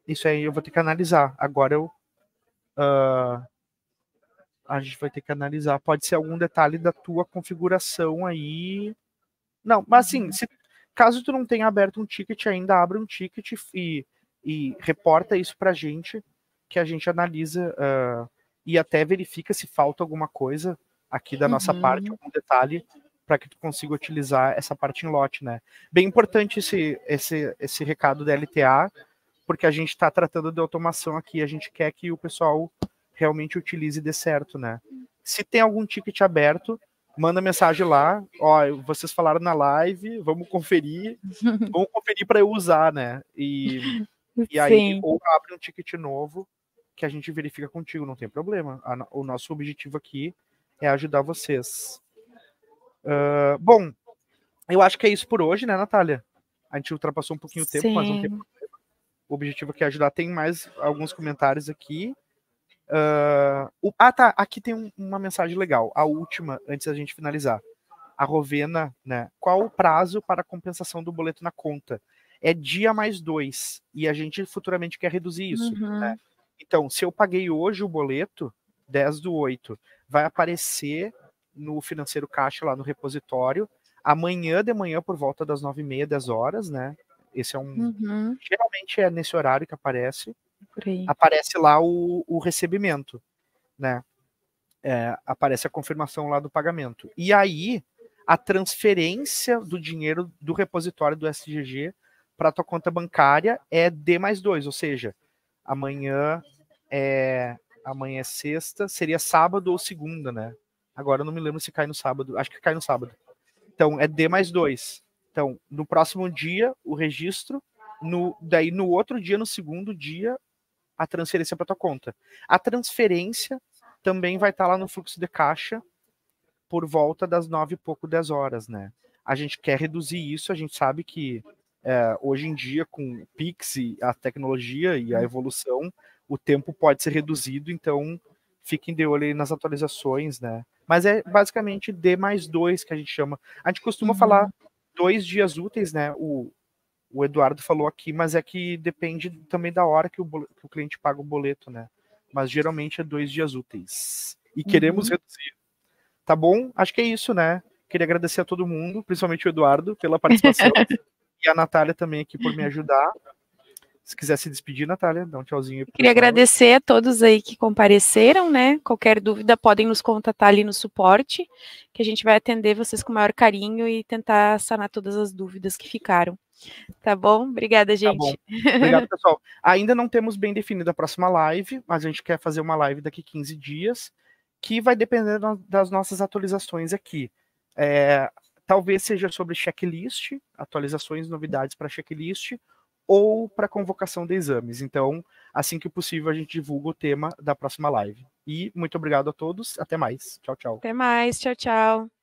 Isso aí eu vou ter que analisar. Agora eu. Uh, a gente vai ter que analisar. Pode ser algum detalhe da tua configuração aí. Não, mas assim, uhum. se, caso tu não tenha aberto um ticket ainda, abre um ticket e, e reporta isso pra gente, que a gente analisa uh, e até verifica se falta alguma coisa aqui da nossa parte, uhum. algum detalhe para que tu consiga utilizar essa parte em lote, né? Bem importante esse, esse, esse recado da LTA, porque a gente está tratando de automação aqui, a gente quer que o pessoal realmente utilize e dê certo, né? Se tem algum ticket aberto, manda mensagem lá, ó, vocês falaram na live, vamos conferir, vamos conferir para eu usar, né? E, e aí, Sim. ou abre um ticket novo que a gente verifica contigo, não tem problema. o nosso objetivo aqui é ajudar vocês. Uh, bom, eu acho que é isso por hoje, né, Natália? A gente ultrapassou um pouquinho o tempo, Sim. mas não tem problema. O objetivo aqui é ajudar. Tem mais alguns comentários aqui. Uh, o, ah, tá. Aqui tem um, uma mensagem legal. A última, antes da gente finalizar. A Rovena, né? Qual o prazo para compensação do boleto na conta? É dia mais dois. E a gente futuramente quer reduzir isso. Né? Uhum. Né? Então, se eu paguei hoje o boleto, 10 do 8, vai aparecer no financeiro caixa lá no repositório. Amanhã de manhã, por volta das nove e meia, dez horas, né? Esse é um. Uhum. Geralmente é nesse horário que aparece. Aparece lá o, o recebimento, né? É, aparece a confirmação lá do pagamento. E aí, a transferência do dinheiro do repositório do SGG para tua conta bancária é D mais dois ou seja, amanhã é amanhã é sexta, seria sábado ou segunda, né? Agora eu não me lembro se cai no sábado. Acho que cai no sábado. Então é D mais 2. Então, no próximo dia, o registro. No, daí, no outro dia, no segundo dia, a transferência para tua conta. A transferência também vai estar tá lá no fluxo de caixa por volta das nove e pouco, dez horas, né? A gente quer reduzir isso, a gente sabe que é, hoje em dia, com o Pix e a tecnologia e a evolução, o tempo pode ser reduzido, então fiquem de olho aí nas atualizações, né? Mas é basicamente D mais dois que a gente chama. A gente costuma uhum. falar dois dias úteis, né? O, o Eduardo falou aqui, mas é que depende também da hora que o, que o cliente paga o boleto, né? Mas geralmente é dois dias úteis. E queremos uhum. reduzir. Tá bom? Acho que é isso, né? Queria agradecer a todo mundo, principalmente o Eduardo, pela participação. e a Natália também aqui por me ajudar. Se quiser se despedir, Natália, dá um tchauzinho. Queria agradecer a todos aí que compareceram, né? Qualquer dúvida podem nos contatar ali no suporte, que a gente vai atender vocês com o maior carinho e tentar sanar todas as dúvidas que ficaram. Tá bom? Obrigada, gente. Tá bom. Obrigado, pessoal. Ainda não temos bem definida a próxima live, mas a gente quer fazer uma live daqui 15 dias, que vai depender das nossas atualizações aqui. É, talvez seja sobre checklist, atualizações, novidades para checklist ou para convocação de exames. Então, assim que possível, a gente divulga o tema da próxima live. E muito obrigado a todos. Até mais. Tchau, tchau. Até mais. Tchau, tchau.